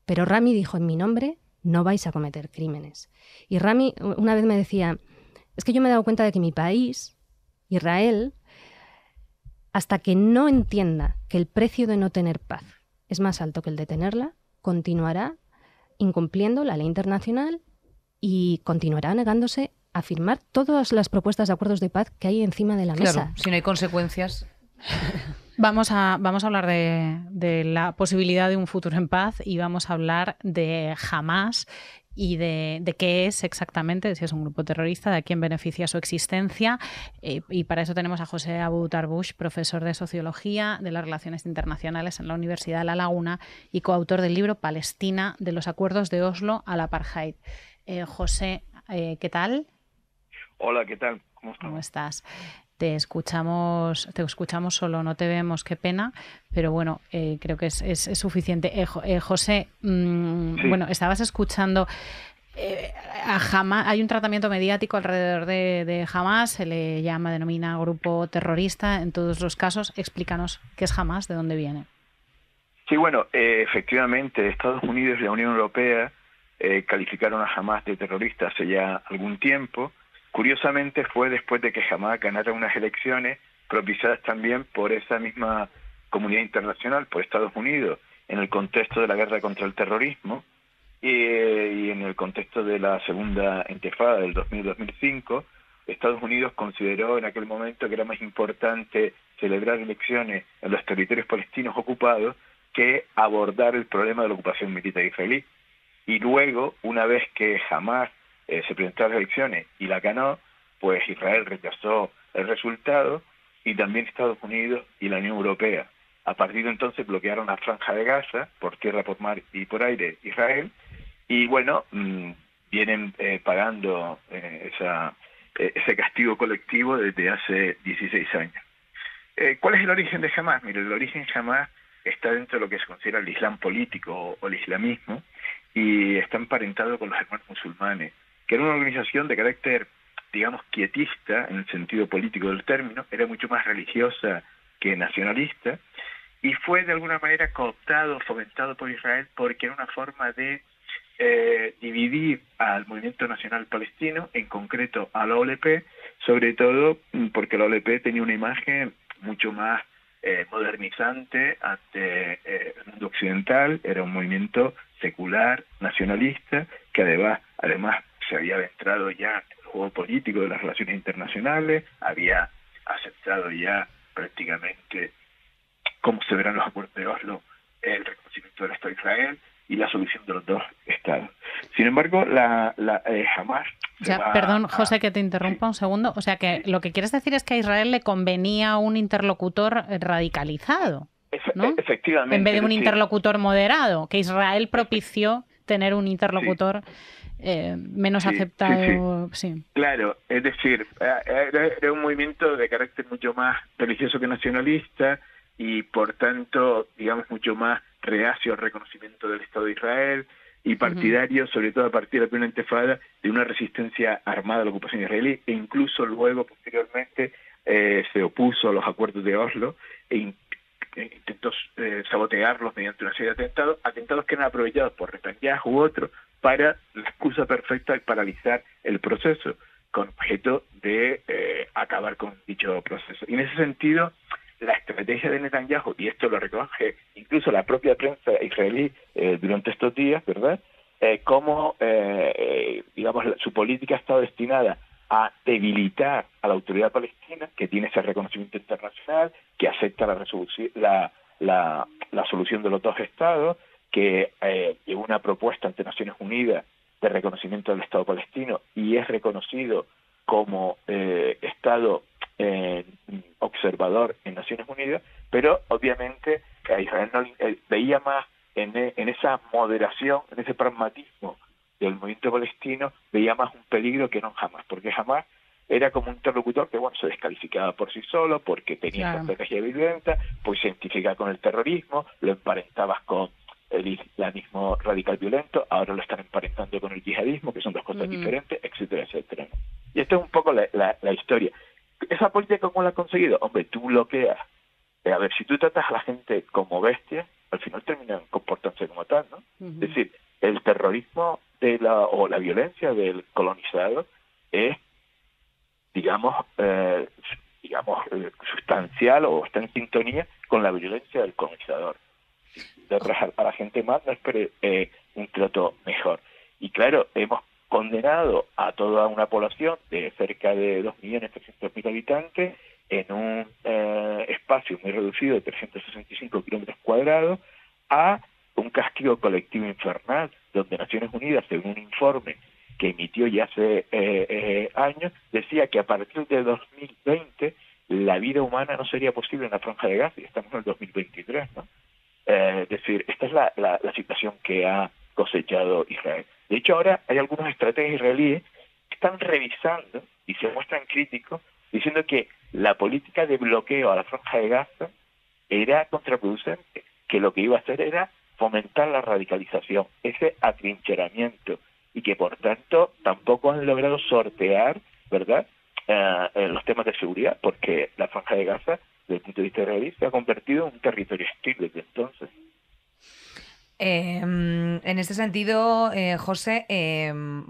Speaker 3: Pero Rami dijo, en mi nombre no vais a cometer crímenes. Y Rami una vez me decía, es que yo me he dado cuenta de que mi país, Israel, hasta que no entienda que el precio de no tener paz es más alto que el de tenerla, continuará incumpliendo la ley internacional y continuará negándose a firmar todas las propuestas de acuerdos de paz que hay encima
Speaker 1: de la mesa. Claro, si
Speaker 2: no hay consecuencias. *laughs* Vamos a, vamos a hablar de, la posibilidad de un futuro en paz y vamos a hablar de jamás y de, qué es exactamente, si es un grupo terrorista, de a quién beneficia su existencia. Eh, y para eso tenemos a José Abu Tarbush, profesor de Sociología de las Relaciones Internacionales en la Universidad de La Laguna y coautor del libro Palestina de los Acuerdos de Oslo a la Apartheid. Eh, José, eh, ¿qué tal?
Speaker 4: Hola, ¿qué tal?
Speaker 2: ¿Cómo, estás? te escuchamos, te escuchamos solo, no te vemos, qué pena, pero bueno, eh, creo que es, suficiente. José, mm, bueno, estabas escuchando. a Hamas, hay un tratamiento mediático alrededor de, de, Hamas, se le llama, denomina grupo terrorista en todos los casos. Explícanos qué es Hamas, de dónde viene.
Speaker 4: Sí, bueno, efectivamente, Estados Unidos y la Unión Europea eh, calificaron a Hamas de terrorista hace ya algún tiempo. Curiosamente fue después de que Hamas ganara unas elecciones propiciadas también por esa misma comunidad internacional, por Estados Unidos, en el contexto de la guerra contra el terrorismo y, en el contexto de la segunda entefada del 2000-2005. Estados Unidos consideró en aquel momento que era más importante celebrar elecciones en los territorios palestinos ocupados que abordar el problema de la ocupación militar israelí y luego, una vez que Hamas eh, se presentó a las elecciones y la ganó, pues Israel rechazó el resultado y también Estados Unidos y la Unión Europea. A partir de entonces bloquearon la franja de Gaza por tierra, por mar y por aire Israel y bueno, mm, vienen eh, pagando eh, esa, ese castigo colectivo desde hace 16 años. Eh, ¿Cuál es el origen de Hamas? Mire, el origen de Hamas está dentro de lo que se considera el Islam político o el islamismo, y está emparentado con los hermanos musulmanes, que era una organización de carácter, digamos, quietista en el sentido político del término, era mucho más religiosa que nacionalista, y fue de alguna manera cooptado, fomentado por Israel, porque era una forma de eh, dividir al movimiento nacional palestino, en concreto a la OLP, sobre todo porque la OLP tenía una imagen mucho más eh, modernizante ante eh, el mundo occidental, era un movimiento secular, nacionalista, que además, además se había adentrado ya en el juego político de las relaciones internacionales, había aceptado ya prácticamente, como se verán los acuerdos de Oslo, el reconocimiento del Estado de Israel y la solución de los dos estados. Sin embargo, la, la eh, jamás
Speaker 2: perdón, José, que te interrumpa un segundo. O sea, que lo que quieres decir es que a Israel le convenía un interlocutor radicalizado.
Speaker 4: ¿no? Efectivamente. En vez de un interlocutor
Speaker 2: moderado, que Israel propició tener un interlocutor eh, menos aceptado. Sí,
Speaker 4: claro, es decir, eh, era, un movimiento de carácter mucho más religioso que nacionalista y por tanto, digamos, mucho más reacio al reconocimiento del Estado de Israel y partidario, sobre todo a partir de la primera intifada, de una resistencia armada a la ocupación israelí e incluso luego, posteriormente, eh, se opuso a los acuerdos de Oslo e, e intentó eh, sabotearlos mediante una serie de atentados, atentados que eran aprovechados por Netanyahu u otros para la excusa perfecta de paralizar el proceso con objeto de eh, acabar con dicho proceso. Y en ese sentido, la estrategia de Netanyahu, y esto lo recoge incluso la propia prensa israelí eh, durante estos días, ¿verdad? Eh, como eh, digamos, su política ha estado destinada a debilitar a la autoridad palestina, que tiene ese reconocimiento internacional, que acepta la, la, la, solución de los dos estados, que lleva una propuesta ante Naciones Unidas de reconocimiento del Estado palestino y es reconocido como Estado eh, observador en Naciones Unidas, pero obviamente a Israel eh, veía más e, en, esa moderación, en ese pragmatismo del movimiento palestino, veía más un peligro que no jamás, porque jamás era como un interlocutor que bueno se descalificaba por sí solo porque tenía una estrategia violenta, pues se identificaba con el terrorismo, lo emparentabas con el islamismo radical violento, ahora lo están emparentando con el yihadismo, que son dos cosas diferentes, etcétera, etcétera. Y esto es un poco la historia. ¿Esa política cómo la ha conseguido? Hombre, tú bloqueas. Eh, a ver, si tú tratas a la gente como bestia, al final terminan comportándose como tal, ¿no? Es decir, el terrorismo de la, o la violencia del colonizado es, digamos, eh, digamos, eh, sustancial o está en sintonía con la violencia del colonizador. De la gente más no espere un trato mejor. Y claro, hemos condenado a toda una población de cerca de 2.300.000 habitantes en un eh, espacio muy reducido de 365 kilómetros cuadrados a un castigo colectivo infernal, donde Naciones Unidas, según un informe que emitió ya hace eh, eh, años, decía que a partir de 2020 la vida humana no sería posible en la franja de gas y estamos en el 2023, ¿no? es decir, esta es la situación que ha cosechado Israel. De hecho, ahora hay algunos estrategas israelíes que están revisando y se muestran críticos diciendo que la política de bloqueo a la franja de Gaza era contraproducente, que lo que iba a hacer era fomentar la radicalización, ese atrincheramiento, y que por tanto tampoco han logrado sortear, ¿verdad?, eh, eh, los temas de seguridad, porque la franja de Gaza, desde el punto de vista israelí, se ha convertido en un territorio hostil desde entonces.
Speaker 1: Em, en este sentido, eh, José, em,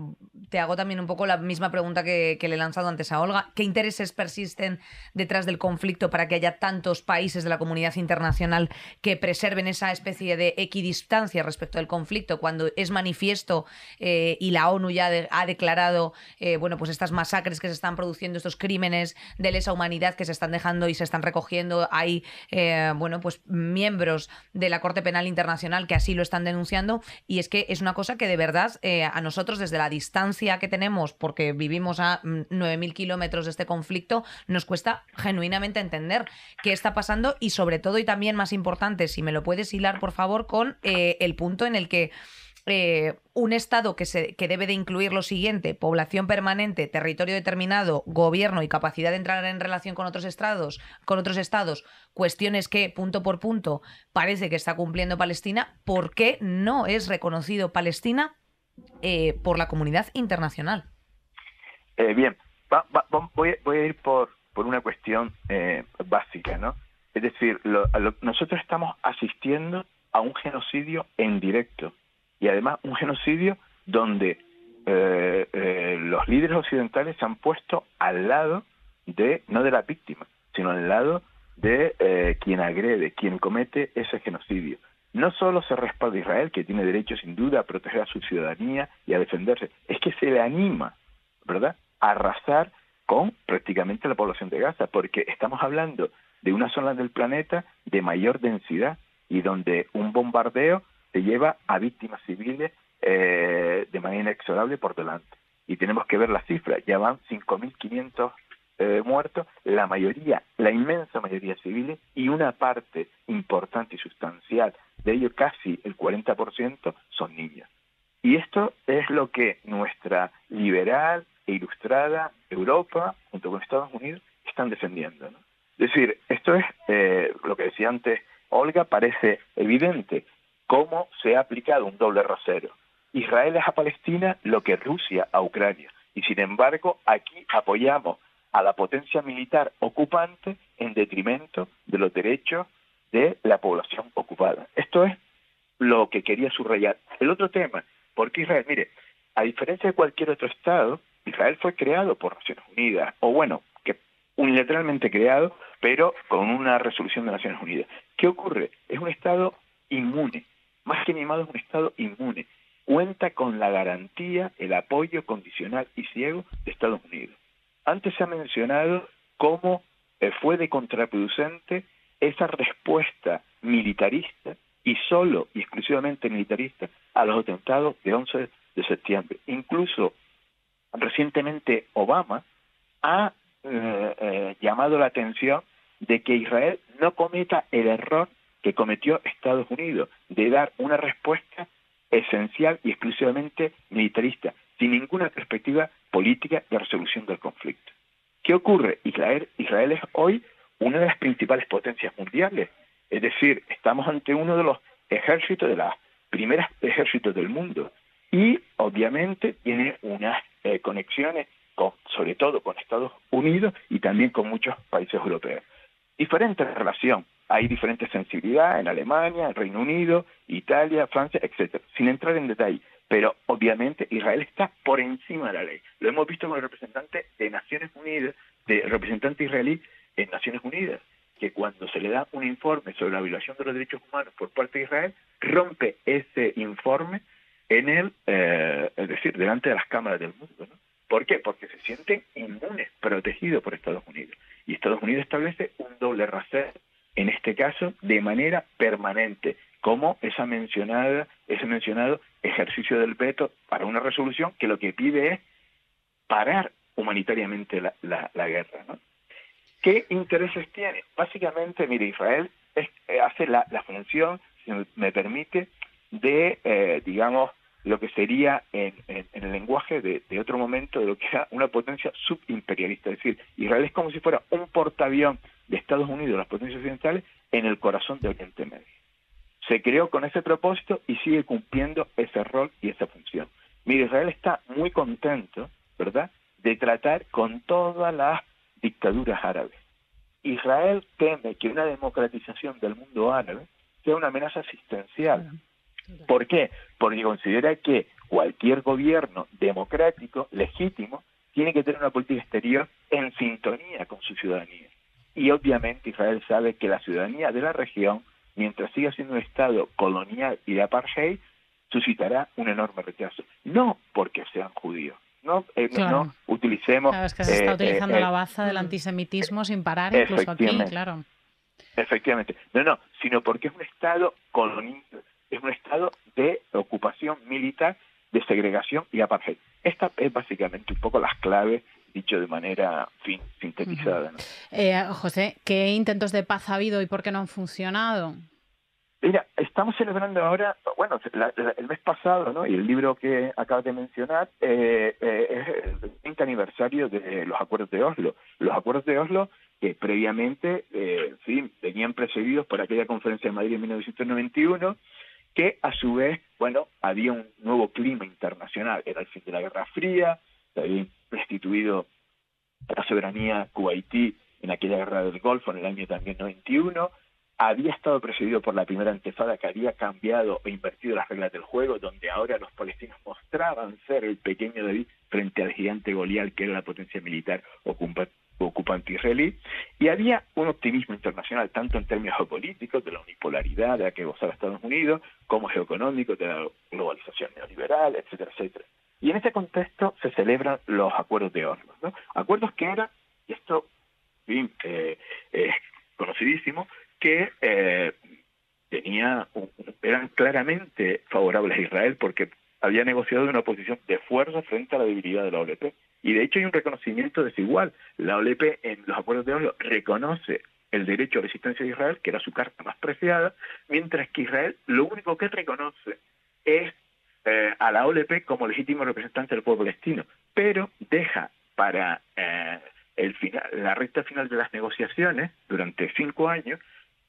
Speaker 1: te hago también un poco la misma pregunta que, le he lanzado antes a Olga. ¿Qué intereses persisten detrás del conflicto para que haya tantos países de la comunidad internacional que preserven esa especie de equidistancia respecto al conflicto cuando es manifiesto eh, y la ONU ya ha declarado eh, bueno, pues estas masacres que se están produciendo, estos crímenes de lesa humanidad que se están dejando y se están recogiendo? Hay eh, bueno, pues miembros de la Corte Penal Internacional que así lo están denunciando y es que es una cosa que de verdad a nosotros desde la distancia que tenemos, porque vivimos a 9.000 mm, kilómetros de este conflicto, nos cuesta genuinamente entender qué está pasando y sobre todo y también más importante, si me lo puedes hilar por favor con eh, el punto en el que... Eh, un Estado que, se, que debe de incluir lo siguiente, población permanente, territorio determinado, gobierno y capacidad de entrar en relación con otros estados, con otros estados, cuestiones que punto por punto parece que está cumpliendo Palestina, ¿por qué no es reconocido Palestina eh, por la comunidad internacional?
Speaker 4: Eh, bien, voy, a ir por, por una cuestión eh, básica, ¿no? Es decir, nosotros estamos asistiendo a un genocidio en directo y además un genocidio donde los líderes occidentales se han puesto al lado de, no de la víctima, sino al lado de quien agrede, quien comete ese genocidio no solo se respalda Israel, que tiene derecho sin duda a proteger a su ciudadanía y a defenderse, es que se le anima, ¿verdad?, a arrasar con prácticamente la población de Gaza, porque estamos hablando de una zona del planeta de mayor densidad y donde un bombardeo te lleva a víctimas civiles eh, de manera inexorable por delante. Y tenemos que ver las cifras, ya van 5.500 eh, muertos, la mayoría, la inmensa mayoría civiles y una parte importante y sustancial de ellos, casi el 40%, son niños. Y esto es lo que nuestra liberal e ilustrada Europa, junto con Estados Unidos, están defendiendo. Es decir, esto es eh, lo que decía antes Olga, parece evidente cómo se ha aplicado un doble rosero, Israel es a Palestina lo que Rusia a Ucrania. Y sin embargo, aquí apoyamos a la potencia militar ocupante en detrimento de los derechos de la población ocupada. Esto es lo que quería subrayar. El otro tema, porque Israel, mire, a diferencia de cualquier otro Estado, Israel fue creado por Naciones Unidas, o bueno, que unilateralmente creado, pero con una resolución de Naciones Unidas. ¿Qué ocurre? Es un Estado inmune, más que animado es un Estado inmune. Cuenta con la garantía, el apoyo condicional y ciego de Estados Unidos. Antes se ha mencionado cómo eh, fue de contraproducente esa respuesta militarista y solo y exclusivamente militarista a los atentados de 11 de septiembre. Incluso recientemente Obama ha eh, eh, llamado la atención de que Israel no cometa el error que cometió Estados Unidos de dar una respuesta esencial y exclusivamente militarista, sin ninguna perspectiva política de resolución del conflicto. ¿Qué ocurre? Israel, es hoy una de las principales potencias mundiales, es decir, estamos ante uno de los ejércitos, de las primeras ejércitos del mundo, y obviamente tiene unas eh, conexiones, con, sobre todo con Estados Unidos y también con muchos países europeos. Diferente relación, hay diferente sensibilidad en Alemania, Reino Unido, Italia, Francia, etcétera. Sin entrar en detalle, pero obviamente Israel está por encima de la ley. Lo hemos visto con el representante de Naciones Unidas, de representante israelí en Naciones Unidas, que cuando se le da un informe sobre la violación de los derechos humanos por parte de Israel, rompe ese informe en el, eh, es decir, delante de las cámaras del mundo. ¿no? ¿Por qué? Porque se sienten inmunes, protegidos por Estados Unidos. Y Estados Unidos establece un doble rasero, en este caso, de manera permanente, como esa mencionada, ese mencionado ejercicio del veto para una resolución que lo que pide es parar humanitariamente la, guerra. ¿Qué intereses tiene? Básicamente, mire, Israel eh, hace la, función, si me permite, de, eh, digamos, lo que sería en, el lenguaje de, de, otro momento de lo que era una potencia subimperialista. Es decir, Israel es como si fuera un portaavión de Estados Unidos, las potencias occidentales, en el corazón de Oriente Medio se creó con ese propósito y sigue cumpliendo ese rol y esa función. Mire, Israel está muy contento, ¿verdad?, de tratar con todas las dictaduras árabes. Israel teme que una democratización del mundo árabe sea una amenaza existencial. ¿Por qué? Porque considera que cualquier gobierno democrático, legítimo, tiene que tener una política exterior en sintonía con su ciudadanía. Y obviamente Israel sabe que la ciudadanía de la región mientras siga siendo un Estado colonial y de apartheid, suscitará un enorme rechazo. No porque sean judíos, no, eh, no utilicemos... Claro, es que se está eh, utilizando eh, la
Speaker 2: baza del antisemitismo sin parar, incluso aquí, claro.
Speaker 4: Efectivamente. No, no, sino porque es un Estado colonial, es un Estado de ocupación militar, de segregación y apartheid. Esta es básicamente un poco las claves dicho de manera sintetizada.
Speaker 2: Eh, José, ¿qué intentos de paz ha habido y por qué no han funcionado? Mira, estamos celebrando
Speaker 4: ahora, bueno, el mes pasado, ¿no? Y el libro que acabas de mencionar eh, eh, es el 20 aniversario de los acuerdos de Oslo. Los acuerdos de Oslo que previamente, eh, sí, venían precedidos por aquella conferencia de Madrid en 1991, que a su vez, bueno, había un nuevo clima internacional. Era el fin de la Guerra Fría, había restituido la soberanía en aquella guerra del Golfo en el año también 91, había estado precedido por la primera antefada que había cambiado e invertido las reglas del juego, donde ahora los palestinos mostraban ser el pequeño David frente al gigante golial que era la potencia militar ocupante israelí, y había un optimismo internacional, tanto en términos geopolíticos, de la unipolaridad de la que gozaba Estados Unidos, como geoeconómico de la globalización neoliberal, etcétera, etcétera. Y en ese contexto se celebran los acuerdos de Oslo, acuerdos que eran, y esto es eh, eh, conocidísimo, que eh, tenía eran claramente favorables a Israel porque había negociado una posición de fuerza frente a la debilidad de la OLP. Y de hecho hay un reconocimiento desigual. La OLP en los acuerdos de Oslo reconoce el derecho a la existencia de Israel, que era su carta más preciada, mientras que Israel lo único que reconoce es eh, a la OLP como legítimo representante del pueblo palestino, pero deja para eh, el final, la recta final de las negociaciones, durante cinco años,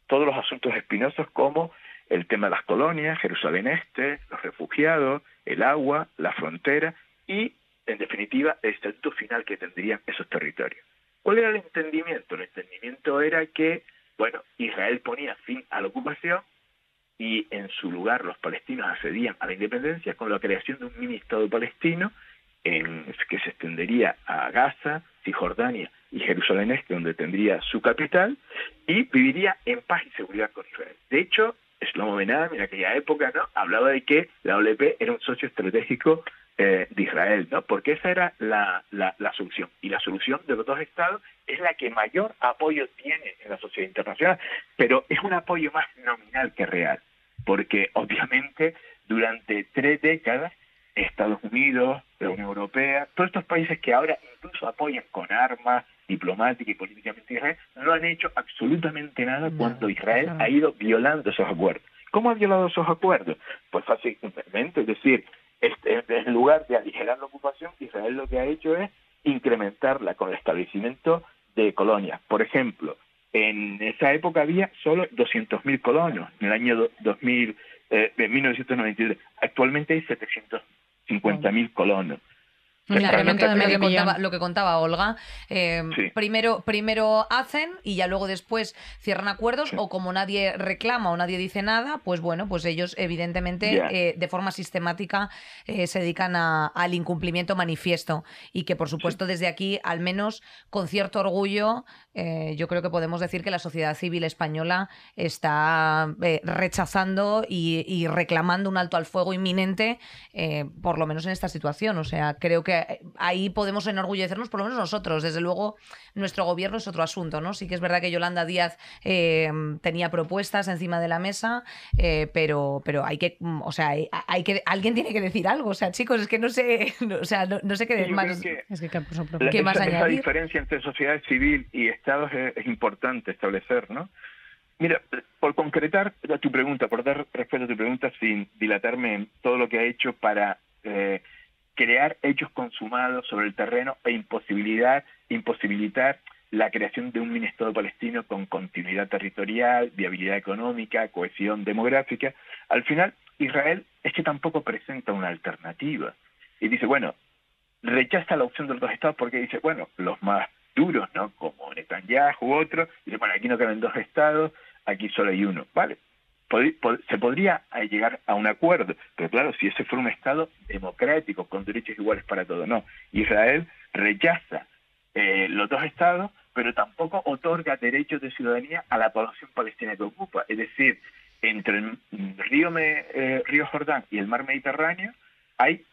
Speaker 4: todos los asuntos espinosos como el tema de las colonias, Jerusalén Este, los refugiados, el agua, la frontera y, en definitiva, el estatuto final que tendrían esos territorios. ¿Cuál era el entendimiento? El entendimiento era que, bueno, Israel ponía fin a la ocupación, y en su lugar los palestinos accedían a la independencia con la creación de un mini Estado palestino en, que se extendería a Gaza, Cisjordania y Jerusalén Este, donde tendría su capital, y viviría en paz y seguridad con Israel. De hecho, no mueve nada, en aquella época, ¿no? Hablaba de que la OLP era un socio estratégico eh, de Israel, ¿no? Porque esa era la, la, solución. Y la solución de los dos estados es la que mayor apoyo tiene en la sociedad internacional, pero es un apoyo más nominal que real, porque obviamente durante tres décadas Estados Unidos, la Unión Europea, todos estos países que ahora incluso apoyan con armas, diplomática y políticamente Israel, no han hecho absolutamente nada cuando Israel ha ido violando esos acuerdos. ¿Cómo ha violado esos acuerdos? Pues fácilmente, es decir, este, en lugar de aligerar la ocupación, Israel lo que ha hecho es incrementarla con el establecimiento de colonias. Por ejemplo, en esa época había solo 200.000 colonos, en el año 2000, eh, 1993. Actualmente hay 750.000 colonos
Speaker 1: lo, que contaba, Olga. Eh, primero, primero hacen y ya luego después cierran acuerdos o como nadie reclama o nadie dice nada, pues bueno, pues ellos evidentemente eh, de forma sistemática eh, se dedican al incumplimiento manifiesto y que por supuesto desde aquí al menos con cierto orgullo eh, yo creo que podemos decir que la sociedad civil española está eh, rechazando y, reclamando un alto al fuego inminente, eh, por lo menos en esta situación. O sea, creo que ahí podemos enorgullecernos, por lo menos nosotros. Desde luego, nuestro gobierno es otro asunto, ¿no? Sí que es verdad que Yolanda Díaz tenía propuestas encima de la mesa, pero, pero hay que, mm, o sea, hay, que, alguien tiene que decir algo. O sea, chicos, es que no sé, *laughs* o sea, no, sé qué más, es que, pues la,
Speaker 4: diferencia entre sociedad civil y es, importante establecer, ¿no? Mira, por concretar tu pregunta, por dar respuesta a tu pregunta sin dilatarme en todo lo que ha hecho para eh, crear hechos consumados sobre el terreno e imposibilidad, imposibilitar la creación de un mini Estado palestino con continuidad territorial, viabilidad económica, cohesión demográfica, al final Israel es que tampoco presenta una alternativa. Y dice, bueno, rechaza la opción de los dos estados porque dice, bueno, los más duros, ¿no? Como Netanyahu u otro, y bueno, aquí no caben dos estados, aquí solo hay uno, ¿vale? se podría eh, llegar a un acuerdo, pero claro, si ese fuera un estado democrático, con derechos iguales para todos, no. Israel rechaza eh, los dos estados, pero tampoco otorga derechos de ciudadanía a la población palestina que ocupa. Es decir, entre el río, eh, río Jordán y el mar Mediterráneo hay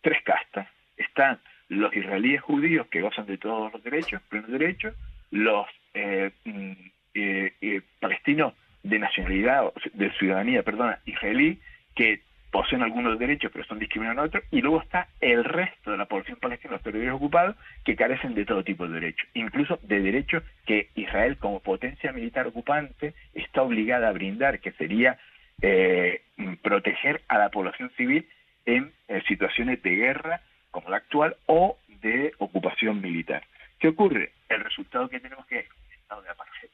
Speaker 4: tres castas. Están los israelíes judíos que gozan de todos los derechos, pleno derechos, los eh, mm, eh, eh, palestinos de nacionalidad, de ciudadanía, perdona, israelí, que poseen algunos derechos pero son discriminados en otros, y luego está el resto de la población palestina, los territorios ocupados, que carecen de todo tipo de derechos, incluso de derechos que Israel como potencia militar ocupante está obligada a brindar, que sería mm, proteger a la población civil en situaciones de guerra como la actual, o de ocupación militar. ¿Qué ocurre? El resultado que tenemos que es un estado de apartheid.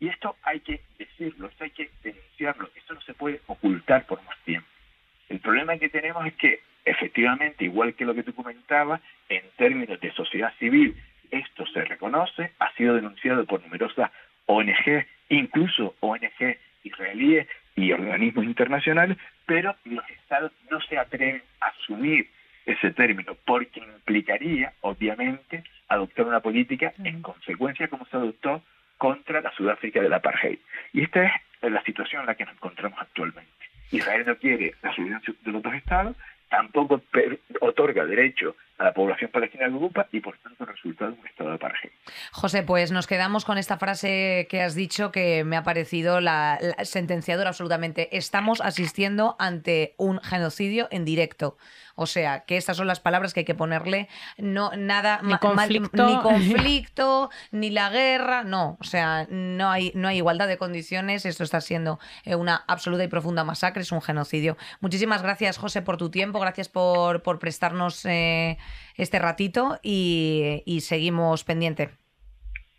Speaker 4: Y esto hay que decirlo, esto hay que denunciarlo, esto no se puede ocultar por más tiempo. El problema que tenemos es que, efectivamente, igual que lo que tú comentabas, en términos de sociedad civil, esto se reconoce, ha sido denunciado por numerosas ONG, incluso ONG israelíes y organismos internacionales, pero los estados no se atreven a asumir ese término, porque implicaría, obviamente, adoptar una política en consecuencia como se adoptó contra la Sudáfrica del apartheid. Y esta es la situación en la que nos encontramos actualmente. Israel no quiere la solución de los dos estados, tampoco otorga derecho a la población palestina de ocupa y por tanto resulta un estado de apartheid.
Speaker 1: José, pues nos quedamos con esta frase que has dicho que me ha parecido la sentenciadora absolutamente. Estamos asistiendo ante un genocidio en directo. O sea, que estas son las palabras que hay que ponerle. No, nada, ni *laughs* conflicto, ni, la guerra, no. O sea, no hay, no hay igualdad de condiciones. Esto está siendo eh, una absoluta y profunda masacre, es un genocidio. Muchísimas gracias, José, por tu tiempo. Gracias por, por prestarnos eh, este ratito y, seguimos pendiente.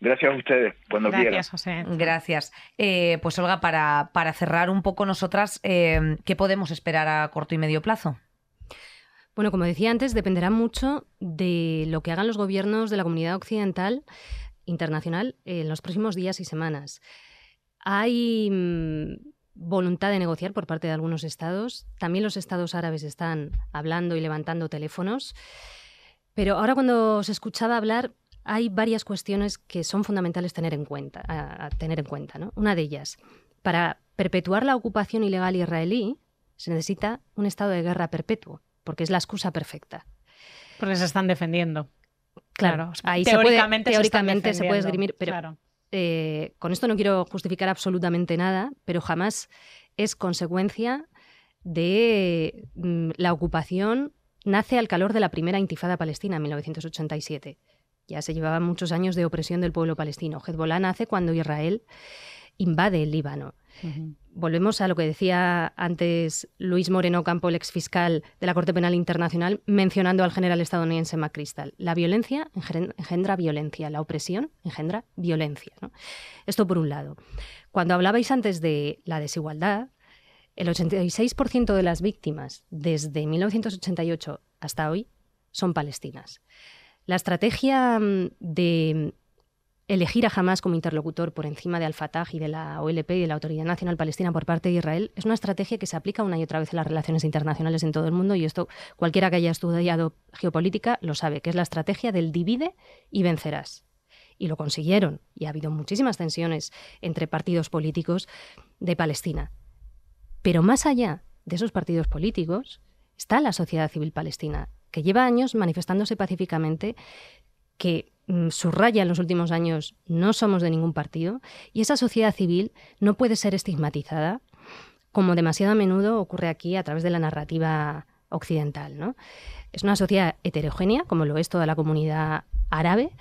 Speaker 4: Gracias a ustedes, cuando Gracias,
Speaker 1: José. Gracias. Eh, pues Olga, para, para cerrar un poco nosotras, ¿qué podemos esperar a corto y medio plazo?
Speaker 3: Bueno, como decía antes, dependerá mucho de lo que hagan los gobiernos de la comunidad occidental internacional en los próximos días y semanas. Hay mm, voluntad de negociar por parte de algunos estados. También los estados árabes están hablando y levantando teléfonos. Pero ahora cuando se escuchaba hablar, hay varias cuestiones que son fundamentales tener en cuenta, a, tener en cuenta. Una de ellas, para perpetuar la ocupación ilegal israelí, se necesita un estado de guerra perpetuo porque es la excusa perfecta.
Speaker 2: Porque se están defendiendo.
Speaker 3: Claro, ahí teóricamente se puede, esgrimir, pero eh, con esto no quiero justificar absolutamente nada, pero jamás es consecuencia de mm, la ocupación nace al calor de la primera intifada palestina en 1987. Ya se llevaban muchos años de opresión del pueblo palestino. Hezbollah nace cuando Israel invade el Líbano volvemos a lo que decía antes Luis Moreno Campo, el exfiscal de la Corte Penal Internacional, mencionando al general estadounidense Macristal. La violencia engendra violencia, la opresión engendra violencia. Esto por un lado. Cuando hablabais antes de la desigualdad, el 86% de las víctimas desde 1988 hasta hoy son palestinas. La estrategia mm, de Elegir a Hamas como interlocutor por encima de Al-Fatah y de la OLP y de la Autoridad Nacional Palestina por parte de Israel es una estrategia que se aplica una y otra vez en las relaciones internacionales en todo el mundo y esto cualquiera que haya estudiado geopolítica lo sabe, que es la estrategia del divide y vencerás. Y lo consiguieron y ha habido muchísimas tensiones entre partidos políticos de Palestina. Pero más allá de esos partidos políticos está la sociedad civil palestina, que lleva años manifestándose pacíficamente que Mm, subraya en los últimos años, no somos de ningún partido, y esa sociedad civil no puede ser estigmatizada, como demasiado a menudo ocurre aquí a través de la narrativa occidental. ¿no? Es una sociedad heterogénea, como lo es toda la comunidad árabe.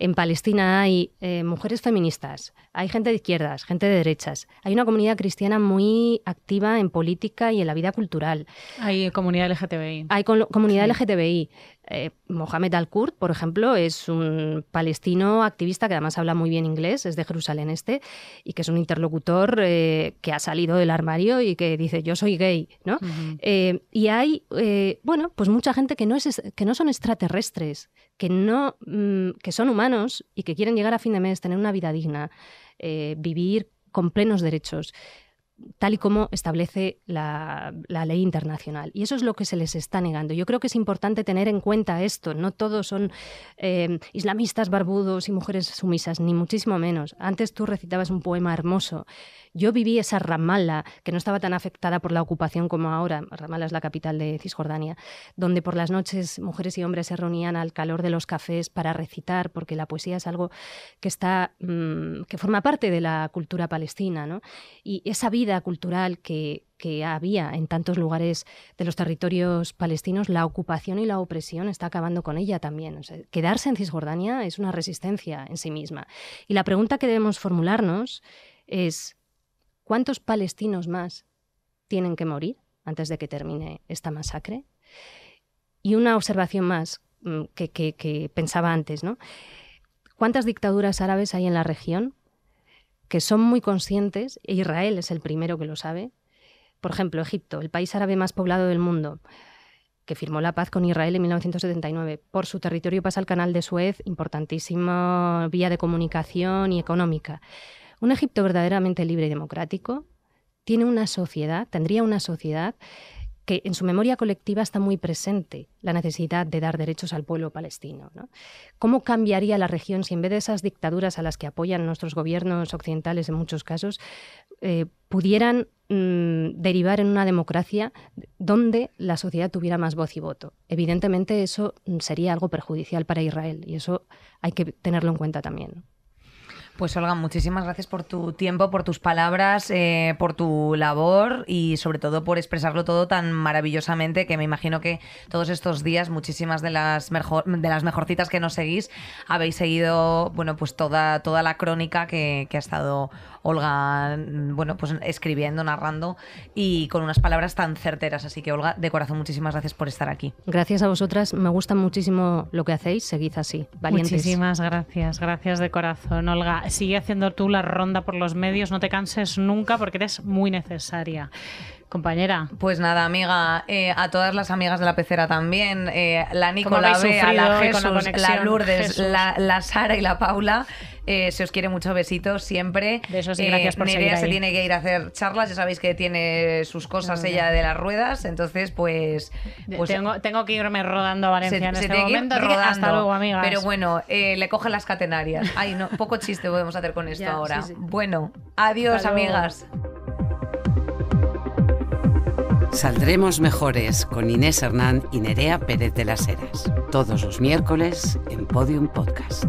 Speaker 3: En Palestina hay eh, mujeres feministas, hay gente de izquierdas, gente de derechas, hay una comunidad cristiana muy activa en política y en la vida cultural.
Speaker 2: Hay comunidad LGTBI. Hay comunidad
Speaker 3: LGTBI. Eh, Mohamed al kurd por ejemplo, es un palestino activista que además habla muy bien inglés, es de Jerusalén Este, y que es un interlocutor eh, que ha salido del armario y que dice yo soy gay, ¿no? Eh, y hay, bueno, pues mucha gente que no, es, que no son extraterrestres, que, no, mm, que son humanos y que quieren llegar a fin de mes, tener una vida digna, vivir con plenos derechos tal y como establece la, ley internacional. Y eso es lo que se les está negando. Yo creo que es importante tener en cuenta esto. No todos son eh, islamistas barbudos y mujeres sumisas, ni muchísimo menos. Antes tú recitabas un poema hermoso. Yo viví esa Ramallah, que no estaba tan afectada por la ocupación como ahora. Ramallah es la capital de Cisjordania, donde por las noches mujeres y hombres se reunían al calor de los cafés para recitar, porque la poesía es algo que, está, mm, que forma parte de la cultura palestina. Y esa vida cultural que, había en tantos lugares de los territorios palestinos, la ocupación y la opresión está acabando con ella también. quedarse en Cisjordania es una resistencia en sí misma. Y la pregunta que debemos formularnos es, ¿cuántos palestinos más tienen que morir antes de que termine esta masacre? Y una observación más mm, que, que pensaba antes, ¿no? ¿Cuántas dictaduras árabes hay en la región? que son muy conscientes, e Israel es el primero que lo sabe. Por ejemplo, Egipto, el país árabe más poblado del mundo, que firmó la paz con Israel en 1979. Por su territorio pasa el canal de Suez, importantísima vía de comunicación y económica. Un Egipto verdaderamente libre y democrático tiene una sociedad, tendría una sociedad que en su memoria colectiva está muy presente la necesidad de dar derechos al pueblo palestino. ¿Cómo cambiaría la región si en vez de esas dictaduras a las que apoyan nuestros gobiernos occidentales en muchos casos, eh, pudieran mm, derivar en una democracia donde la sociedad tuviera más voz y voto? Evidentemente eso mm, sería algo perjudicial para Israel y eso hay que tenerlo en cuenta también.
Speaker 1: Pues Olga, muchísimas gracias por tu tiempo, por tus palabras, eh, por tu labor y sobre todo por expresarlo todo tan maravillosamente que me imagino que todos estos días muchísimas de las mejor, de las mejorcitas que nos seguís habéis seguido bueno pues toda toda la crónica que, ha estado Olga mm, bueno pues escribiendo, narrando y con unas palabras tan certeras. Así que Olga, de corazón muchísimas gracias por estar aquí.
Speaker 3: Gracias a vosotras, me gusta muchísimo lo que hacéis, seguid así, Muchísimas
Speaker 2: gracias, gracias de corazón, Olga sigue haciendo tú la ronda
Speaker 1: por los medios, no te canses nunca porque eres muy necesaria compañera. Pues nada, amiga, eh, a todas las amigas de la pecera también, eh, la Nicolás, la Jesús, la, Lourdes, La, Sara y la Paula. Eh, se os quiere mucho, besitos siempre. eso sí, gracias por Nerea se tiene que ir a hacer charlas, ya sabéis que tiene sus cosas ella de las ruedas, entonces pues, pues... tengo, tengo, que irme rodando a Valencia en este momento, hasta luego, amigas. Pero bueno, le cogen las catenarias. Ay, no, poco chiste podemos hacer con *laughs* esto ahora. Bueno, adiós, amigas. Saldremos mejores con Inés Hernán y Nerea Pérez de las Heras. Todos los miércoles en Podium Podcast.